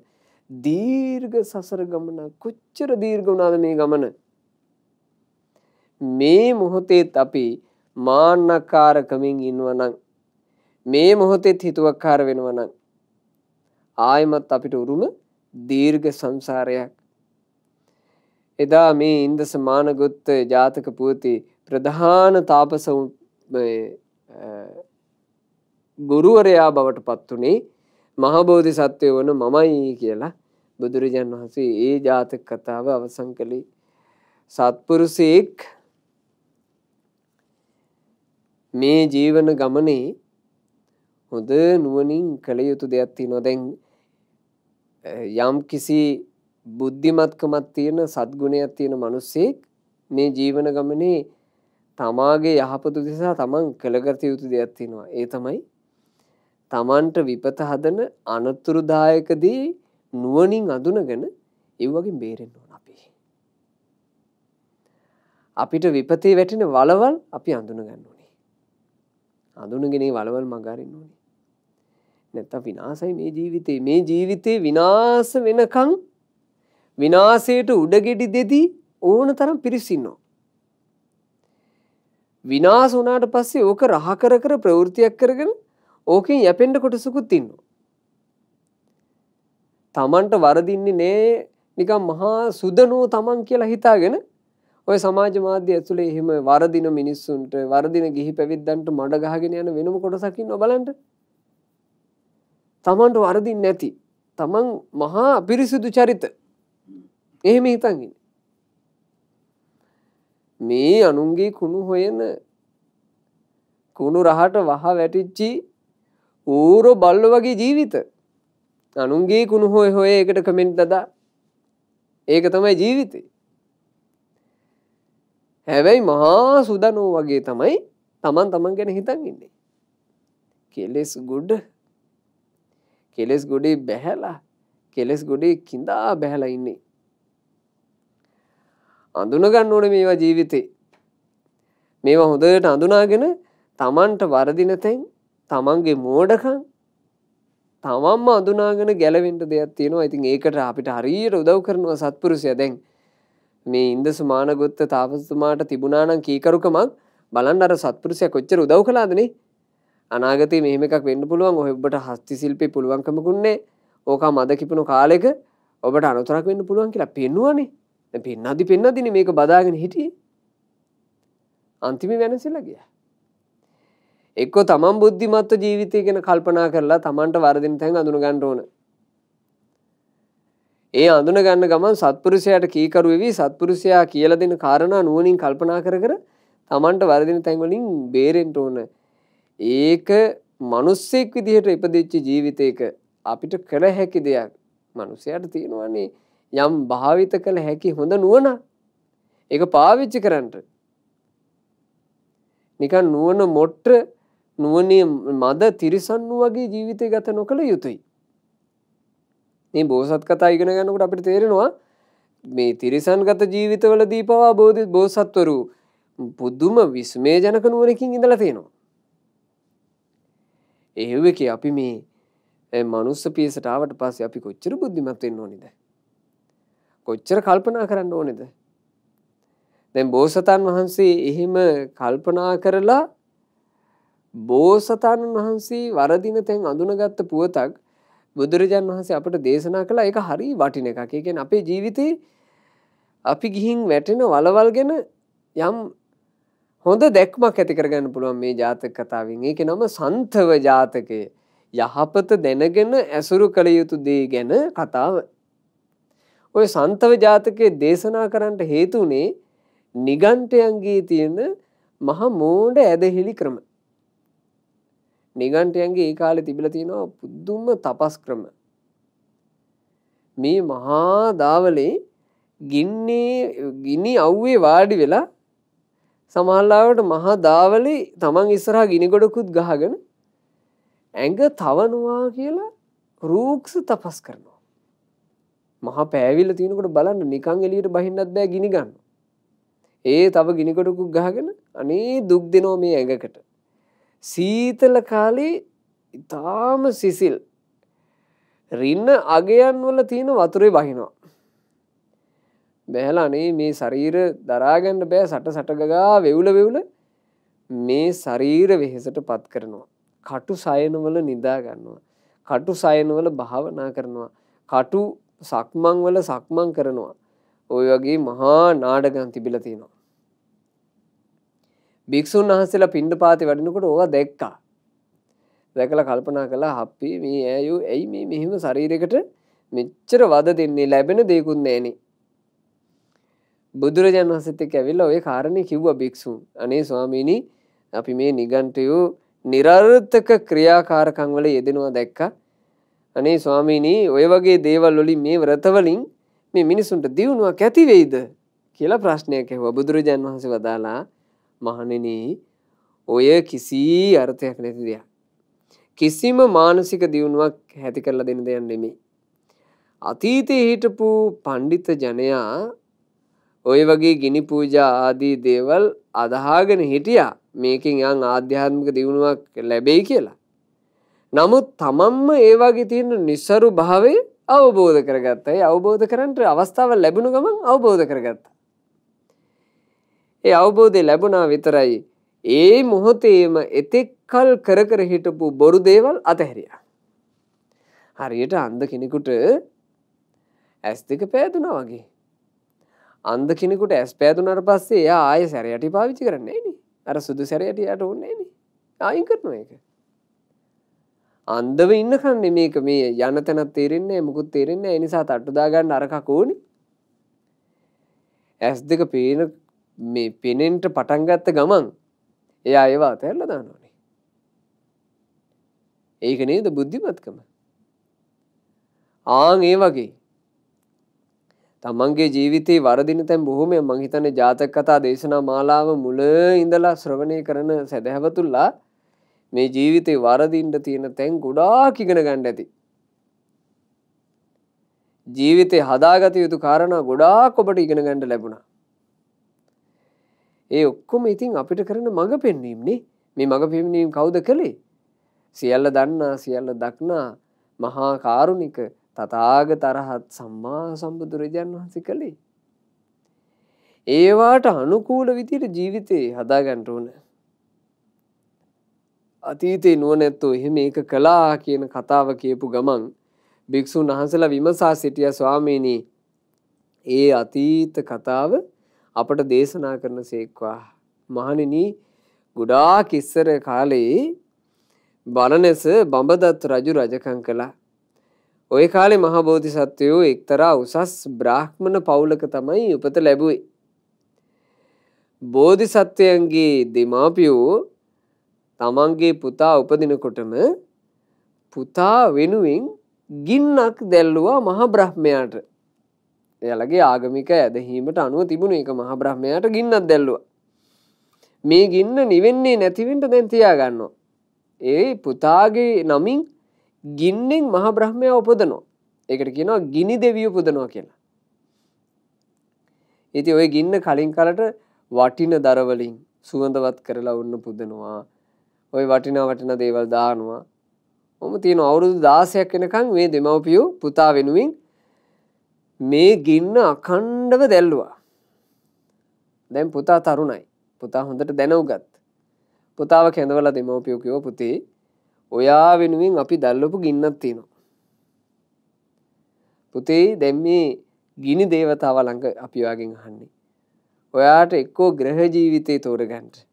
S1: දීර්ඝ සසර ගමන කොච්චර දීර්ඝ වුණාද මේ ගමන මේ මොහොතේත් අපි මාන්නකාරකමින් ඉන්නවා නම් මේ මොහොතේත් හිතුවක්කාර වෙනවා නම් ආයෙමත් අපිට උරුම දීර්ඝ සංසාරයක්. එදා මේ ඉන්දස මානගුත්ත ජාතක පූති ප්‍රධාන තාපසවුන් ගුරුවරයා බවට පත්තුනේ මහබෝධි සත්වය වන මමයි කියලා බුදුරජන් වහන්සේ ඒ ජාතක කතාව අවසං කළේ සත්පුරුසයෙක් මේ ජීවන ගමනේ හොඳ නුවනින් කළ යුතු දෙයක් තිනො දැන් යම් කිසි බුද්ධිමත්කමත් තියෙන සත්ගුණයක් තියෙන මිනිස්සෙක් මේ ජීවන ගමනේ තමාගේ යහපත දිසා තමන් කළගත යුතු දෙයක් තියෙනවා. ඒ තමයි තමන්ට විපත හදන අනතුරුදායකදී නුවණින් අඳුනගෙන ඒ වගේ බේරෙන්න ඕන අපි. අපිට විපතේ වැටෙන වලවල් අපි අඳුන ගන්න ඕනේ. අඳුනගෙන වලවල් මග අරින්න ඕනේ. නැත්ත විනාසයි මේ ජීවිතේ මේ ජීවිතේ විනාස වෙනකං විනාසයට උඩගෙඩි දෙදී ඕන තරම් පිරිසින්නෝ. විනාස වනාට පස්සේ ඕක රහකර කර ප්‍රවෘතියක් කරගෙන ඕකෙන් යැපෙන්ඩ කොටසකුත් තින්නවා. තමන්ට වරදින්නේ නෑ නිකම් මහා සුදනූ තමන් කියලා හිතාගෙන ඔය සමාජ මාධ්‍ය ඇතුළේ එහෙම වරදින මිනිස්සුන්ට වරදින ගිහි පැවිද්දන්ට මඩ ගහගෙන යන වෙනම කොටසකින් නොබලන්ට තමන්ට වරදින් නැති තමන් මහා පිරිසිුදු චරිත එහෙම හිතන්ගෙන මේ අනුන්ගේ කුණු හොයන කුණු රහට වහ වැටිච්චි ඌරෝ බල්ල වගේ ජීවිත අනුන්ගේ කුණු හොය හොය එකට කමෙන්ට් දදා ඒක තමයි ජීවිතය හැබැයි මහා සුදනෝ වගේ තමයි තමන් තමන් ගැන හිතන් ඉන්නේ කෙලෙස් ගුඩ්ඩ කෙලෙස් ගොඩේ බැහැලා කෙලෙස් ගොඩේ කිඳා බැහැලා ඉන්නේ. අඳුනගන්න ඕන මේවා ජීවිතේ. මේවා හොඳට අඳුනාගෙන තමන්ට වරදින තැන් තමන්ගේ මෝඩකම් තමන්ම අඳුනාගෙන ගැලවෙන්න දෙයක් තියෙනවා. ඉතින් ඒකට අපිට හරියට උදව් කරනවා සත්පුරුෂයා දැන්. මේ ඉන්දස මානගොත්ත තාපසතුමාට තිබුණා නම් කීකරුකමක් බලන්න අර සත්පුරුෂයා කොච්චර උදව් කළාද නේ? අනාගතය මෙහම එකක් වෙන්න පුළුවන් ඔහෙබට හස්ති සිල්පි පුළුවන්කමකුන්නේ ඕකා මද කිපුණු කාලෙක ඔබට අනුතරක් වෙන්න පුළුවන් කියලා පෙන්වානේ පින් අදි පෙන්න්න දින මේක බදාගෙන හිටිය අන්තිමි වෙනසිල්ල ගිය එක්ක තමන් බුද්ධිමත්ව ජීවිතය ගෙන කල්පනා කරලා තමන්ට වරදින තැන් අඳුන ගණ්ඩෝන ඒ අඳුන ගන්න ගමන් සත්පුරුෂයට කීකරුවවී සත්පුරුෂයා කියල දෙන කාරණා නුවනින් කල්පනා කර කර තමන්ට වරදින තැන්වලින් බේරෙන්ට ඕන ඒක මිනිස්සෙක් විදිහට ඉපදිච්ච ජීවිතයක අපිට කළ හැකි දෙයක් මිනිසයාට තියෙනවානේ යම් භාවිත කළ හැකි හොඳ නුවණ ඒක පාවිච්චි කරන්න නිකන් නුවණ මොට්ට නුවණේ මද තිරිසන්නු වගේ ජීවිතය ගත නොකළ යුතුයි මේ බෝසත් කතා ඉගෙන ගන්නකොට අපිට තේරෙනවා මේ තිරිසන්ගත ජීවිතවල දීපවා බෝධි බෝසත්වරු පුදුම විස්මේජනක නුවණකින් ඉඳලා තියෙනවා එහෙව් එකේ අපි මේ මනුස්ස පියසට ආවට පස්සේ අපි කොච්චර බුද්ධිමත් වෙන්න ඕනේද? කොච්චර කල්පනා කරන්න ඕනේද? දැන් බෝසතාන් වහන්සේ එහෙම කල්පනා කරලා බෝසතාන් වහන්සේ වරදින තැන් අඳුනගත්ත පුවතක් බුදුරජාන් වහන්සේ අපට දේශනා කළා ඒක හරි වටින එකක්. ඒ කියන්නේ අපේ ජීවිතේ අපි ගිහින් වැටෙන වලවල් ගැන යම් හොඳ දැක්මක් ඇති කරගන්න පුළුවන් මේ ජාතක කතාවෙන්. ඒකේ නම සන්තව ජාතකය. යහපත දැනගෙන ඇසුරු කළ යුතු දේ ගැන කතාව. ඔය සන්තව ජාතකයේ දේශනා කරන්නට හේතු උනේ නිගණ්ඨයන්ගේ තියෙන මහ මෝඩ ඇදහිලි ක්‍රම. නිගණ්ඨයන්ගේ ඒ කාලේ තිබිලා තියෙනවා පුදුම තපස් ක්‍රම. මේ මහා දාවලේ ගින්නේ ගිනි අවුවේ වාඩි වෙලා සමහල්ලාවට මහා දාවලි තමන් ඉස්සරහා ගිනිගොඩකුත් ගහගෙන ඇඟ තවනවා කියලා රූක්ෂ තපස් කරනවා. මහා පෑවිල තියෙනකොට බලන්න නිකං එලියට බහින්නත් බෑ ගිනි ගන්න. ඒ තව ගිනිකොටකුක් ගහගෙන අනේ දුක් දෙනෝ මේ ඇඟකට. සීතල කාලේ ඉතාම සිසිල්. රින්න අගයන් වල තියෙන වතුරේ බහිනවා. බැහලානේ මේ ශරීර දරාගන්න බෑ සට සටගගා වෙවුල වෙවුල මේ ශරීර වෙහෙසට පත් කරනවා. කටු සයනවල නිදා ගන්නවා. කටු සයනවල භාවනා කරනවා. කටු සක්මං වල සක්මං කරනවා. ඔය වගේ මහා නාඩගම් තිබිලා තියෙනවා. භික්ෂුන් වහන්සේලා පිණ්ඩපාතේ වඩිනකොට ඕවා දැක්කා. දැකලා කල්පනා කළා "හප්පි මේ ඇයෝ ඇයි මේ මෙහෙම ශරීරයකට මෙච්චර වද දෙන්නේ ලැබෙන දෙයක්ුත් නැහනේ." බුදුරජාන් වහසතෙක් ඇවිල්ල ඔය කාරණය කිව්ව භික්‍ෂූන් අනේ ස්වාමීණී අපි මේ නිගන්ටයූ නිරර්ථක ක්‍රියාකාරකංවල යෙදෙනවා දැක්ක අනේ ස්වාමීණී ඔය වගේ දේවල් ලොලින් මේ වරතවලින් මේ මිනිසුන්ට දියුණුවක් ඇතිවෙයිද කියලා ප්‍රශ්නයක් ඇහව බුදුරජාන් වහන්සේ වදාලා මහනෙන ඔය කිසි අර්ථයක් නැති දෙයක් කිසිම මානසික දියුණුවක් හැති කරලා දෙන දෙයන් නෙමේ අතීතය හිටපු පණ්ඩිත ජනයා ওই වගේ ගිනි පූජා ආදී දේවල් අදහාගෙන හිටියා මේකෙන් යන් ආධ්‍යාත්මික දියුණුවක් ලැබෙයි කියලා. නමුත් තමන්ම ඒ වගේ තියෙන නිස්සරු භාවය අවබෝධ කරගත්තා. ඒ අවබෝධ කරන්ට අවස්ථාව ලැබුණ ගමන් අවබෝධ කරගත්තා. ඒ අවබෝධය ලැබුණා විතරයි ඒ මොහොතේම එතෙක් කල් කර කර හිටපු බොරු දේවල් අතහැරියා. හරියට අන්ධ කෙනෙකුට ඇස් දෙක පෑදුනා වගේ අන්ද කෙනෙකුට ඇස් පෑදුනට පස්සේ එයා ආය සැරයට පාවිච්චි කරන්නේ න අර සුදු සැරයට යට ඕන්නේ න ආයින් කරන එක අන්දව ඉන්න කන්නේ මේක මේ යන තැනත් තේරෙන්නේ මුකුත් තේරෙන්නේ එනිසා තට්ටුදාගන්න අරකකෝනි ඇස් දෙක පේන මේ පෙනෙන්ට පටන්ගත්ත ගමන් එයා ඒවා අතැරල දානෝනේ ඒක නේද බුද්ධිමත්කම ආං ඒ වගේ තමන්ගේ ජීවිතේ වරදින තැන් බොහොමය මං හිතන්නේ ජාතක කතා දේශනා මාලාව මුල ඉඳලා ශ්‍රවණය කරන සදහැවතුල්ලා මේ ජීවිතේ වරදින්න තියෙන තැන් ගොඩාක් ඉගෙන ගන්න ඇති. ජීවිතේ හදාගත යුතු කාරණා ගොඩාක් ඔබට ඉගෙන ගන්න ලැබුණා. ඒ ඔක්කොම ඉතින් අපිට කරන මඟ පෙන්වීමනේ. මේ මඟ පෙන්වීම කවුද කළේ? සියල්ල දන්නා සියල්ල දක්නා මහා කාරුණික තතාග තරහත් සම්මා සම්බුදුරජාන් වහන්සේ කළේ. ඒවාට අනුකූල විතියට ජීවිතයේ හදාගැන්ට ඕන. අතීතේ නුවනැත්තෝ එහෙම ඒක කලා කියන කතාව කියපු ගමන් භික්‍ෂූන් වහන්සලා විමසා සිටිය ස්වාමීණී ඒ අතීත කතාව අපට දේශනා කරන සේක්වා. මහනිනි ගුඩා කිස්සර කාලයේ බලනෙස බඹදත් රජු රජකං කලා ඔය කාලේ මහා බෝධිසත්වයෝ එක්තරා උසස් බ්‍රාහ්මණ පවුලක තමයි උපත ලැබුවේ. බෝධිසත්වයන්ගේ දෙමාපියෝ තමන්ගේ පුතා උපදිනකොටම පුතා වෙනුවෙන් ගින්නක් දැල්ලුවා මහා බ්‍රහ්මයාට. එයාලගේ ආගමික ඇදහිීමට අනුව තිබුණ එක මහා බ්‍රහ්මයාට ගින්නක් දැල්ලුවා. මේ ගින්න නිවෙන්නේ නැතිවෙන්ට දැන් තියාගන්නවා. ඒ පුතාගේ නමින් ගින්නෙන් මහ බ්‍රහ්මය උපදනවා එකට කියනවා ගිනි දෙවිය පුදනවා කියලා. ඉති ඔය ගින්න කලින් කලට වටින දරවලින් සුවඳවත් කරලා ඔන්න පුදනවා ඔය වටිනා වටින දේවල් දානවා ඔම තියෙන අවුරුදු දාසයක් වෙනකං මේ දෙමවපියෝ පුතා වෙනුවෙන් මේ ගින්න අකණ්ඩව දැල්ලවා දැන් පුතා තරුණයි පුතා හොඳට දැනවගත් පුතාව කැඳවල දෙමවපියෝ කියෝ පුතේ ඔයා වෙනුවෙන් අපි දල්ලපු ගින්නත් තියෙනවා. පුතේ දැම් මේ ගිනි දේවතාව ළඟ අපි වගෙන් අහන්නේ. ඔයාට එක්කෝ ග්‍රහ ජීවිතය තෝරගන්ට.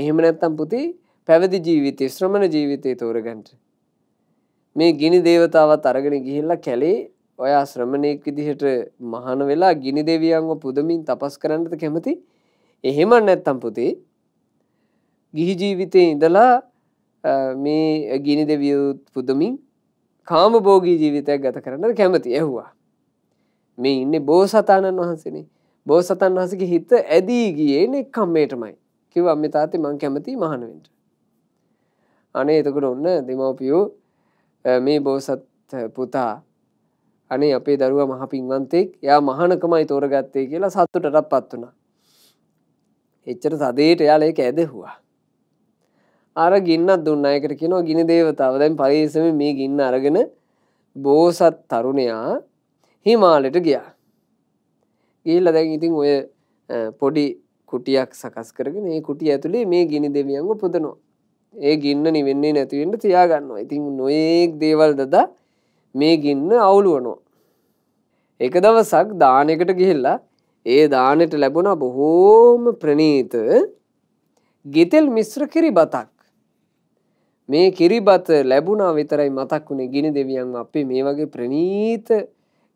S1: එහෙම නැත්තම් පුති පැවදි ජීවිතය ශ්‍රමණ ජීවිතය තෝරගන්ට. මේ ගිනි දේවතාවත් අරගෙන ගිහිල්ලා කැලේ ඔයා ශ්‍රමණයෙක් විදිහට මහන වෙලා ගිනි දෙවියන්ව පුදමින් තපස් කරන්නද කැමති එහෙම නැත්තම් පුතේ ගිහි ජීවිතය ඉඳලා මේ ගිනි දෙවියුත් පුදමින් කාම බෝගී ජීවිතයක් ගත කරන්න කැමති ඇහවා. මේ ඉන්න බෝසතාණන් වහන්සනේ බෝසතන් වහසගේ හිත ඇදී ගියන කම්මේටමයි කිව අම්ම තාති මං කැමති මහනුවෙන්ට. අනේ එතකට ඔන්න දෙමවපියෝ මේ බෝසත් පුතා අනේ අපේ දරුව මහ පින්වන්තෙක් යා මහනකමයි තෝරගත්තේ කියලා සත්තුටටත් පත් වුණා. එච්චට සදේට යාලයක ඇදෙහවා. අර ගින්නත් දුන්න අයකට කියනවා ගිනි දේවතාව දැන් පරිසම මේ ගින්න අරගෙන බෝසත් තරුණයා හිමාලට ගියා. ගිල්ල දැන් ඉතින් ඔය පොඩි කුටියක් සකස් කරගෙන ඒ කුටිය ඇතුළේ මේ ගිනි දෙවියන්ව පුදනවා. ඒ ගින්න නිවෙන්නේ නැතිවෙන්ට තියාගන්නවා. ඉතින් නොයෙක් දේවල් දදා මේ ගින්න අවුලුවනවා. එක දවසක් දානකට ගිහිල්ලා ඒ දානට ලැබුණ බොහෝම ප්‍රනීත ගෙතෙල් මිශ්‍ර කිරි බතක් මේ කිරිබත ලැබුණා විතරයි මතක් වුණේ ගිනි දෙවියන් අපේ මේ වගේ ප්‍රනීත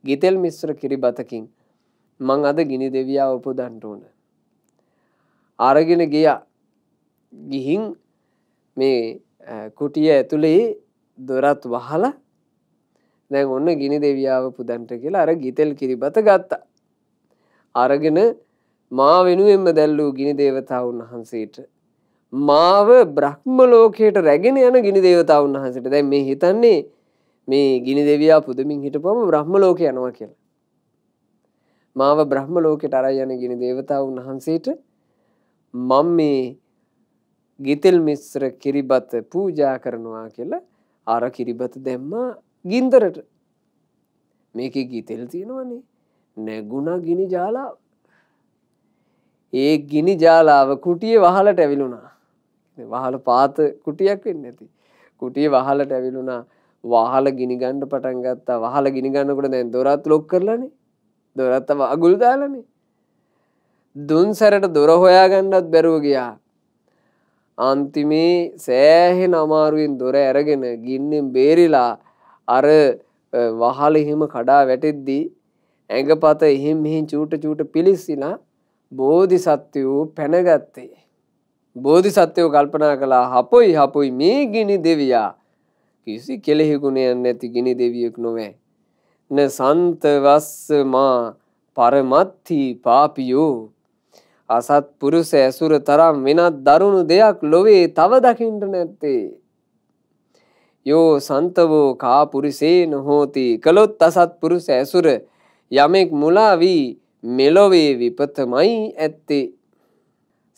S1: ගිතෙල් මිශ්‍ර කිරිබතකින් මං අද ගිනි දෙවියා උපදන්න ඕන. අරගෙන ගියා ගිහින් මේ කුටිය ඇතුළේ දොරත් වහලා දැන් ඔන්න ගිනි දෙවියාව පුදන්ට කියලා අර ගිතෙල් කිරිබත ගත්තා. අරගෙන මා වෙනුවෙන්ම දැල්ලූ ගිනි දේවතාවුන් වහන්සේට මාව බ්‍රහ්ම ලෝකයට රැගෙන යන ගිනි දේවතාවන් වහන්සට දැන් මේ හිතන්නේ මේ ගිනි දෙවයා පුදමින් හිටපම බ්‍රහ්ම ලෝක යනවා කියලා. මාව බ්‍රහ්ම ලෝකෙට අරයි යන ගිනි දේවතාවන් වහන්සේට මම මේ ගිතෙල් මිශ්‍ර කිරිබත පූජා කරනවා කියලා අර කිරිබත දැම්මා ගින්දරට මේක ගිතෙල් තියෙනවනේ නැගුණා ගිනි ජාලාව ඒ ගිනි ජාලාව කුටිය වහලට ඇවිලුණා වහල පාත කුටියක් වෙන්න ඇති. කුටිය වහලට ඇවිලුණා වහල ගිනිගණ්ඩ පටන් ගත්තා වහල ගිනිගන්නකට දැන් දොරත් ලොක් කරලනේ දොරත්තම අගුල් දාලනේ. දුන් සැරට දොර හොයාගණ්ඩත් බැරුව ගියා. අන්තිමේ සෑහෙන අමාරුවෙන් දොර ඇරගෙන ගින්නෙන් බේරිලා අර වහල එහෙම කඩා වැටෙද්දී ඇඟපත එහෙම මෙහි චූට චූට පිලිස්සිලා බෝධි සත්‍යවූ පැනගත්තේ. බෝධිසත්වයෝ කල්පනා කළා හපොයි හපොයි මේ ගිනි දෙවියා කිසි කෙලෙහි ගුණයක් නැති ගිනි දෙවියෙක් නොවේ. න සන්තවස්ස මා පරමත්ති පාපියෝ අසත් පුරුෂ ඇසුර තරම් වෙනත් දරුණු දෙයක් ලොවේ තව දකිින්ට නැත්තේ. යෝ සන්තවෝ කාපුරිසේ නොහෝති කළොත් අසත් පුරුෂ ඇසුර යමෙක් මුලාවී මෙලොවේ විපතමයි ඇත්තේ.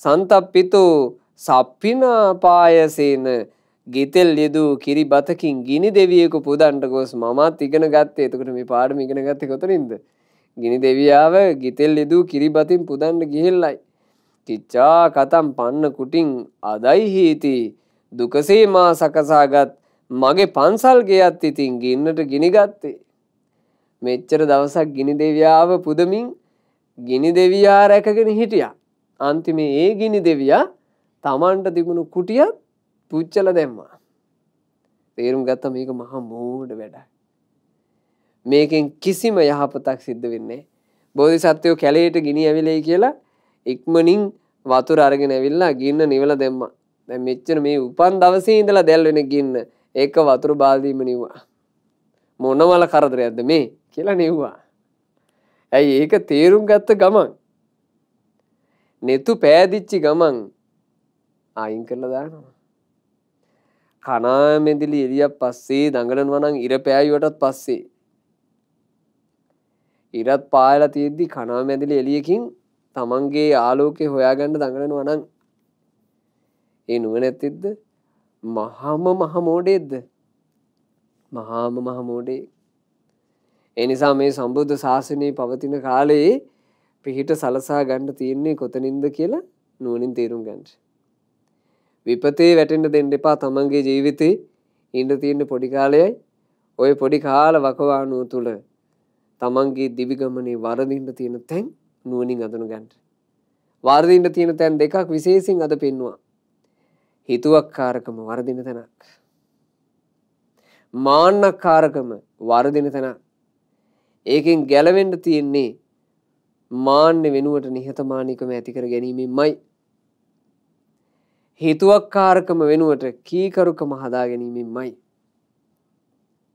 S1: සන්තප්පිතෝ සප්පිනාපායසේන ගෙතෙල් යෙදූ කිරි බතකින් ගිනි දෙවියෙකු පුදන්ට ගොස් මමත් ඉගෙන ගත්තේ එතකට මේ පාඩම ඉගෙන ගත්තේ කොතරින්ද. ගිනි දෙවියාව ගිතෙල් යෙදූ කිරිබතින් පුදන්ඩ ගිහෙල්ලයි. කිච්චා කතම් පන්න කුටින් අදයි හීති දුකසේ මා සකසාගත් මගේ පන්සල් ගෙයත් ඉතින් ගින්නට ගිනිගත්තේ. මෙච්චර දවසක් ගිනි දෙවියාව පුදමින් ගිනි දෙවියා රැකගෙන හිටියා. අන්තිමේ ඒ ගිනි දෙවියා තමන්ට තිබුණු කුටියත් පුච්චල දැම්මා. තේරුම් ගත්ත මේක මහා මෝඩ වැඩ. මේකෙන් කිසිම යහපතක් සිද්ධ වෙන්නේ. බෝධි සත්වයෝ කැලේට ගිනි ඇවිලේ කියලා ඉක්මනින් වතුර අරගෙන ඇවිල්ලා ගින්න නිවල දෙම්ම. දැන් මෙච්චර මේ උපන් දවසේ ඉඳලා දැල්වෙන ගින්න ඒක වතුර බාල්දීම නිව්වා. මොනවල කරදරයක්ද මේ කියලා නිව්වා. ඇයි ඒක තේරුම් ගත්ත ගමන් නෙතු පෑදිච්චි ගමන් අයින් කරලා දානවා. කනාමැදිලි එලිය පස්සේ දඟලන වනං ඉර පෑයිවටත් පස්සේ. ඉරත් පායලා තියෙද්දි කනාමැදිලි එලියකින් තමන්ගේ ආලෝකය හොයාගන්න දඟලන වනං ඒ නුවනැත්තිද්ද මහාම මහමෝඩෙද්ද මහාම මහමෝඩේ එනිසා මේ සම්බුද්ධ ශාසනය පවතින කාලයේ පිහිට සලසා ගණ්ඩ තියෙන්නේ කොතනින්ද කියලා නුවනින් තේරුම් ගන්ට. විපතේ වැටෙන්ට දෙන්න එපා තමන්ගේ ජීවිතේ ඉන්ඩ තියෙන්න පොඩිකාලයයි ඔය පොඩි කාල වකවානුව තුළ තමන්ගේ දිවිගමනේ වරදින්ට තියෙන තැන් නුවනින් අදනු ගන්ට. වාර්දින්ට තියෙන තැන් දෙකක් විශේසින් අද පෙන්වා. හිතුවක්කාරකම වරදින තැනක්. මාන්නක්කාරකම වරදින තැනක් ඒකෙන් ගැලවෙන්ඩ තියෙන්නේ මාන්‍ය වෙනුවට නිහතමානිකම ඇතිකර ගැනීමෙන්මයි. හිතුවක්කාරකම වෙනුවට කීකරුකම හදා ගැනීමෙන්මයි.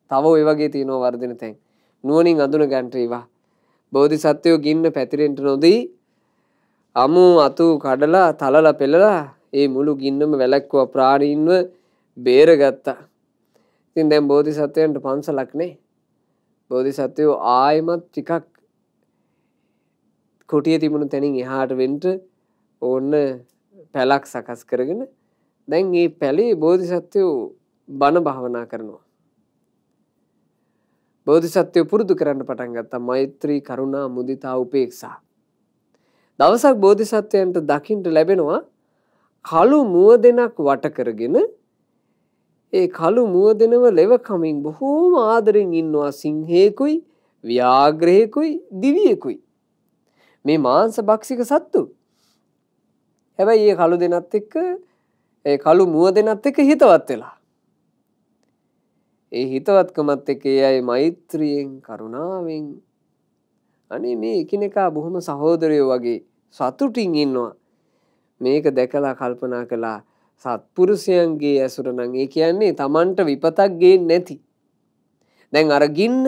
S1: තව ඔය වගේ තියෙනවා වර්ධන තැන් නුවනින් අඳුන ගැන්ට්‍රීවා. බෝධි සත්‍යයෝ ගින්න පැතිරෙන්ට නොදී අමු අතු කඩලා තලල පෙළලා ඒ මුළු ගින්නම වැලැක්ව ප්‍රාණීන්ව බේරගත්තා. ඉතින් දැම් බෝධි සත්වයන්ට පන්සලක්නේ බෝධි සත්වයෝ ආයමත් ටිකක් කොටිය තිබුණු තැනින් එහාට වෙන්ට ඕන්න පැලක් සකස් කරගෙන දැන් ඒ පැලේ බෝධිසත්වයෝ බණ භාවනා කරනවා. බෝධිසත්වය පුරුදු කරන්න පටන් ගත්තා මෛත්‍රී කරුණා මුදිතා උපේක්ෂා. දවසක් බෝධිසත්වයන්ට දකිින්ට ලැබෙනවා කළු මුව දෙනක් වටකරගෙන ඒ කළු මුව දෙනව ලෙවකමින් බොහෝම ආදරෙන් ඉන්නවා සිංහයකුයි ව්‍යාග්‍රයකුයි දිවියකුයි මේ මාංස භක්ෂික සත්තු. හැබැයි ඒ කළු දෙනත් එක්ක ඒ කළු මුව දෙනත් එක හිතවත් වෙලා. ඒ හිතවත්කමත් එක අයි මෛත්‍රියෙන් කරුණාවෙන් අනේ මේ එකනෙකා බොහොම සහෝදරයෝ වගේ සතුටින් ඉන්නවා මේක දැකලා කල්පනා කළා සත්පුරුෂයන්ගේ ඇසුරනං ඒ කියන්නේ තමන්ට විපතක් ගේ නැති. දැන් අරගින්න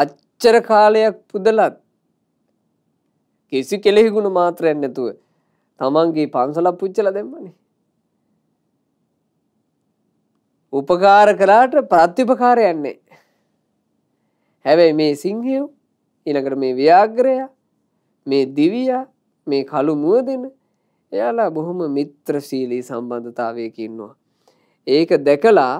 S1: අච්චර කාලයක් පුදලත් කිසි කෙලෙහිගුණ මාත්‍රයක් නැතුව තමන්ගේ පන්සලක් පුච්චලා දැම්මනේ. උපකාර කළාට ප්‍රතිපකාරයක් නැහැ. හැබැයි මේ සිංහයෝ ඊළඟට මේ ව්‍යාග්‍රය මේ දිවියා මේ කළු මුවදෙන එයාලා බොහොම මිත්‍රශීලී සම්බන්ධතාවයක ඉන්නවා. ඒක දැකලා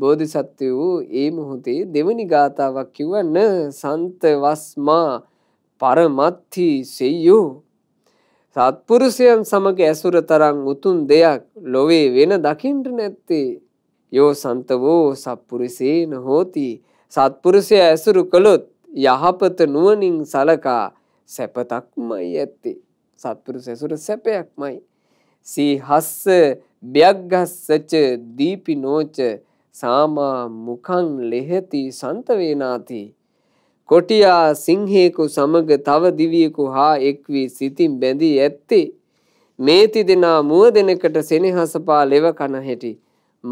S1: බෝධිසත්ව වූ ඒ මොහොතේ දෙවනි ගාතාවක් කිව්වන්න සන්ත වස්මා පරමත්හි සෙය්යෝ සත්පුරුෂයන් සමග ඇසුර තරම් උතුම් දෙයක් ලොවේ වෙන දකින්ට නැත්තේ යෝ සන්තවෝ සත්පුරුෂේන හෝති සත්පුරුෂය ඇසුරු කළොත් යහපත නුවණින් සලකා සැපතක්මයි ඇත්තේ සත්පුරුෂ ඇසුර සැපයක්මයි සීහස්ස බ්‍යග්ගස්සච දීපිනෝච සාමා මුඛං ලෙහෙති සන්ත වේනාති කොටියා සිංහයෙකු සමග තව දිවියෙකු හා එක් වී සිතින් බැඳී ඇත්තේ මේ තිදෙනා මුව දෙනකට සෙනෙහසපා ලෙව කන හැටි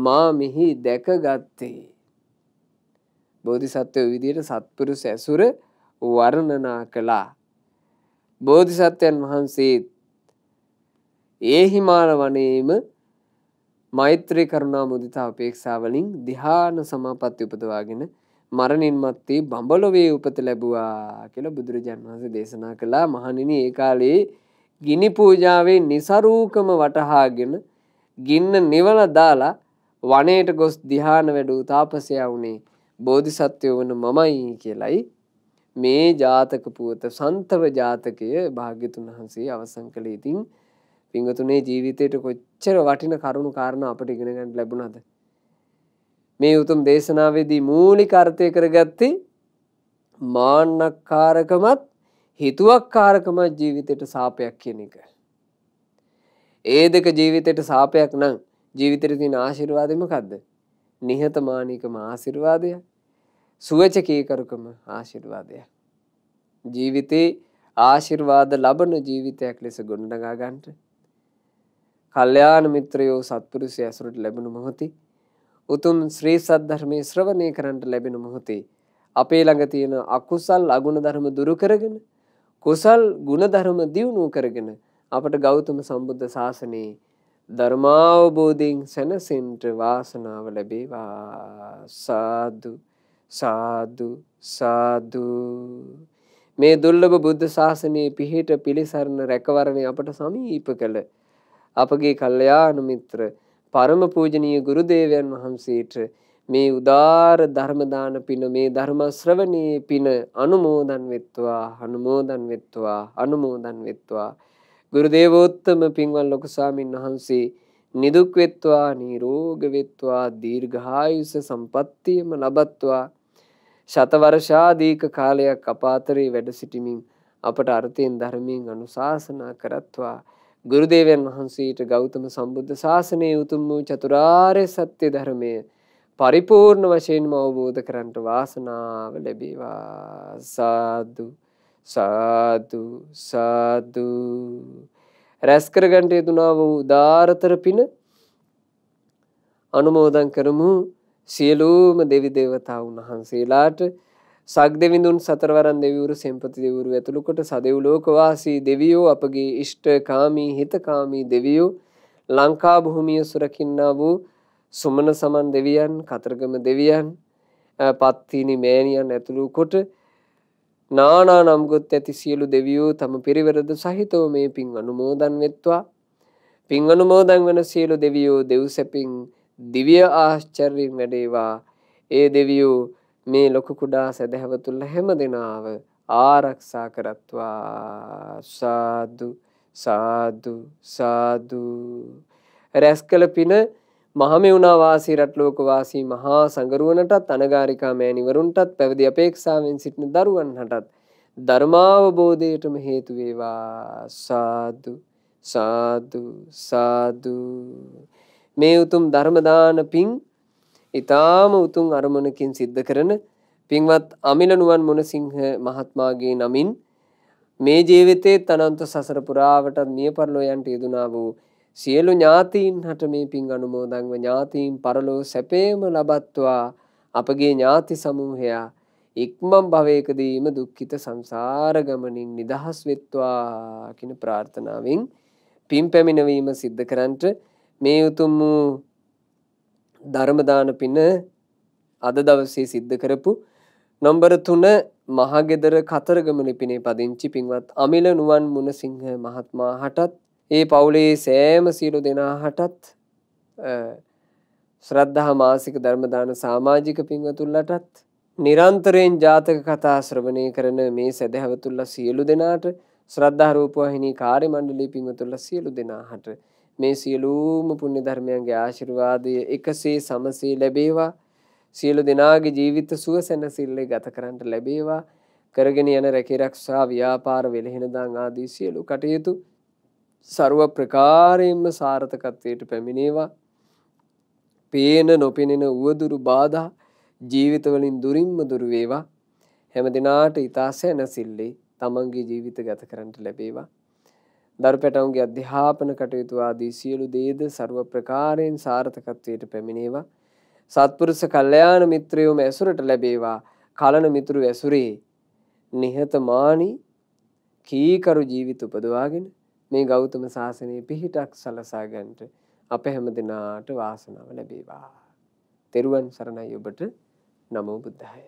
S1: මා මෙහි දැකගත්තේ බෝධිසත්වය විදියට සත්පුරුෂ ඇසුර වර්ණනා කළා බෝධිසත්වයන් වහන්සේ ඒ හිමාල වනයේම මෛත්‍රී කරුණා මුදිතා අපේක්ෂාවලින් ධ්‍යාන සමාපatti උපදවාගෙන මරණින් මත්තේ බඹලොවේ උපත ලැබවා කියල බුදුරජන් වහන්ස දේශනා කළා මහනිනි ඒ කාලේ ගිනි පූජාවේ නිසරූකම වටහාගෙන ගින්න නිවල දාලා වනයට ගොස් දිහාන වැඩූ තාපසයා වුණේ බෝධිසත්වය වන මමයි කියලයි මේ ජාතක පුවත සන්තව ජාතකය භාග්‍යතුන් වහන්සේ අවසං කළ ඉතින් පිංගතුනේ ජීවිතයට කොච්චර වටින කරුණු කාරණ අපට ඉගෙනගන්න ලැබුණද මේ උතුම් දේශනාවේදී මූලික අර්ථය කරගත්තේ මාන්නක්කාරකමත් හිතුවක්කාරකමත් ජීවිතයට සාපයක් කියන එක. ඒ දෙක ජීවිතයට සාපයක් නම් ජීවිතයට තියෙන ආශිර්වාදෙ මොකද්ද? නිහතමානීකම ආශිර්වාදය, සුවචකීකරුකම ආශිර්වාදය. ජීවිතේ ආශිර්වාද ලබන ජීවිතයක් ලෙස ගොඩනගා ගන්නට කල්යාණ මිත්‍රයෝ සත්පුරුෂය ඇසුරට ලැබුණු මොහොතේ උතුම් ශ්‍රී සද්ධර්මයේ ශ්‍රවණය කරන්නට ලැබෙන මොහොතේ අපේ ළඟ තියෙන අකුසල් අගුණ ධර්ම දුරු කරගෙන කුසල් ගුණ ධර්ම දියුණු කරගෙන අපට ගෞතම සම්බුද්ධ ශාසනයේ ධර්මාවබෝධයෙන් සැනසෙන්නට වාසනාව ලැබේවා සාදු සාදු සාදු මේ දුර්ලභ බුද්ධ ශාසනයේ පිහිට පිළිසරණ රැකවරණය අපට සමීප කළ අපගේ කල්යාණ මිත්‍ර පරම පූජනීය ගුරු දේවයන් වහන්සේට මේ උදාර ධර්ම දාන පින මේ ධර්ම ශ්‍රවණී පින අනුමෝදන් වෙත්වා අනුමෝදන් වෙත්වා අනුමෝදන් වෙත්වා ගුරු දේවෝත්තම පින්වත් ලොකු ස්වාමින් වහන්සේ නිදුක් වෙත්වා නිරෝග වෙත්වා දීර්ඝායුෂ සම්පන්නියම ලබත්වා ශතවර්ෂාදීක කාලයක් අපාතරේ වැඩ සිටිමින් අපට අර්ථයෙන් ධර්මයෙන් අනුශාසනා කරත්වා ගුරුදේවයන් වහන්සේට ගෞතම සම්බුද්ධ ශාසනයේ උතුම් වූ චතුරාර්ය සත්‍ය ධර්මය පරිපූර්ණ වශයෙන්ම අවබෝධ කරන්ට වාසනාව ලැබේවා සාදු සාදු සාදු රැස්කරගන්ට යෙදුනා වූ උදාරතර පින අනුමෝදන් කරමු සියලූම දෙවි දේවතා උන්වහන්සේලාට සක් දෙවිඳුන් සතරවරන් දෙවිවරු සෙම්පති දෙවරු ඇතුළුකොට සදෙව් ලෝකවාසී දෙවියෝ අපගේ ඉෂ්ට කාමී හිතකාමී දෙවියෝ ලංකා භූමිය සුරකින්නා වූ සුමන සමන් දෙවියන් කතරගම දෙවියන් පත්තිනි මෑණියන් ඇතුළු කොට නානා නම්ගොත් ඇති සියලු දෙවියෝ තම පිරිවරද සහිතව මේ පින් අනුමෝදන් වෙත්වා පින් අනුමෝදන් වන සියලු දෙවියෝ දෙව් සැපින් දිව්‍ය ආශ්චර්යෙන් වැඩේවා ඒ දෙවියෝ මේ ලොකු කුඩා සැදැහැව තුල හැම දෙනාව ආරක්ෂා කරත්වා සාදු සාදු සාදු රැස්කල පින මහමෙවුනා වාසී රටලෝක වාසී මහා සංගරුවනටත් අනගාരികා මෑණිවරුන්ටත් පැවිදි අපේක්ෂාවෙන් සිටින දරුවන්ටත් ධර්මාවබෝධයටම හේතු වේවා සාදු සාදු සාදු මේ උතුම් ධර්ම දාන පිං ඊ타ම උතුම් අරමුණකින් සිද්ධ කරන පින්වත් අමිල නුවන් මොනසිංහ මහත්මයාගේ නමින් මේ ජීවිතයේ තනන්ත සසර පුරාවට නියපරලෝ යන්ට යෙදුනා වූ සියලු ඥාතීන් හට මේ පින් අනුමෝදන්ව ඥාතීන් පරලෝ සැපේම ලබත්වා අපගේ ඥාති සමූහයා ඉක්මම් භවයකදීම දුක්ඛිත සංසාර ගමනින් නිදහස් වෙත්වා කියන ප්‍රාර්ථනාවෙන් පින් පැමිණවීම සිද්ධ කරන්ට මේ උතුම් වූ ධර්මදාන පින අද දවසේ සිද්ධ කරපු නම්බර 3 මහගෙදර කතරගම ලිපිනේ පදිංචි පින්වත් අමිල නුවන් මුණසිංහ මහත්මයා හටත් ඒ පවුලේ සෑම සියලු දෙනා හටත් ශ්‍රද්ධා මාසික ධර්මදාන සමාජික පින්වතුන්ලටත් නිරන්තරයෙන් ජාතක කතා ශ්‍රවණය කරන මේ සදහැවතුල්ලා සියලු දෙනාට ශ්‍රද්ධා රූපවාහිනී කාර්ය මණ්ඩලයේ පින්වතුන්ලා සියලු දෙනා හට මේ සියලූම පුුණ්‍ය ධර්මයන්ගේ ආශිරවාදය එකසේ සමසේ ලැබේවා සියලු දෙනාගේ ජීවිත සුව සැනසිල්ලේ ගත කරන්නට ලැබේවා කරගෙන යන රැකිරක්ෂා ව්‍යාපාර වෙළහෙනදාං ආදී සියලු කටයුතු සරුව ප්‍රකාරයෙන්ම සාර්ථකත්වයට පැමිණේවා පේන නොපෙනෙන වුවදුරු බාධා ජීවිතවලින් දුරින්ම දුරුවේවා හැම දෙනාට ඉතා සැනසිල්ලේ තමන්ගේ ජීවිත ගත කරන්නට ලැබේවා දරුපැටවුන්ගේ අධ්‍යාපන කටයුතු ආදී සියලු දේද ਸਰව ප්‍රකාරයෙන් සාර්ථකත්වයට පැමිණේවා. සත්පුරුෂ කල්යාණ මිත්‍රයෝම ඇසුරට ලැබේවා. කලන මිතුරු ඇසුරේ නිහතමානී කීකරු ජීවිත උපදවාගෙන මේ ගෞතම සාසනයේ පිහිටක් සලසා ගන්නට අප හැම දිනාට වාසනාව ලැබේවා. තෙරුවන් සරණයි ඔබට නමෝ බුද්ධාය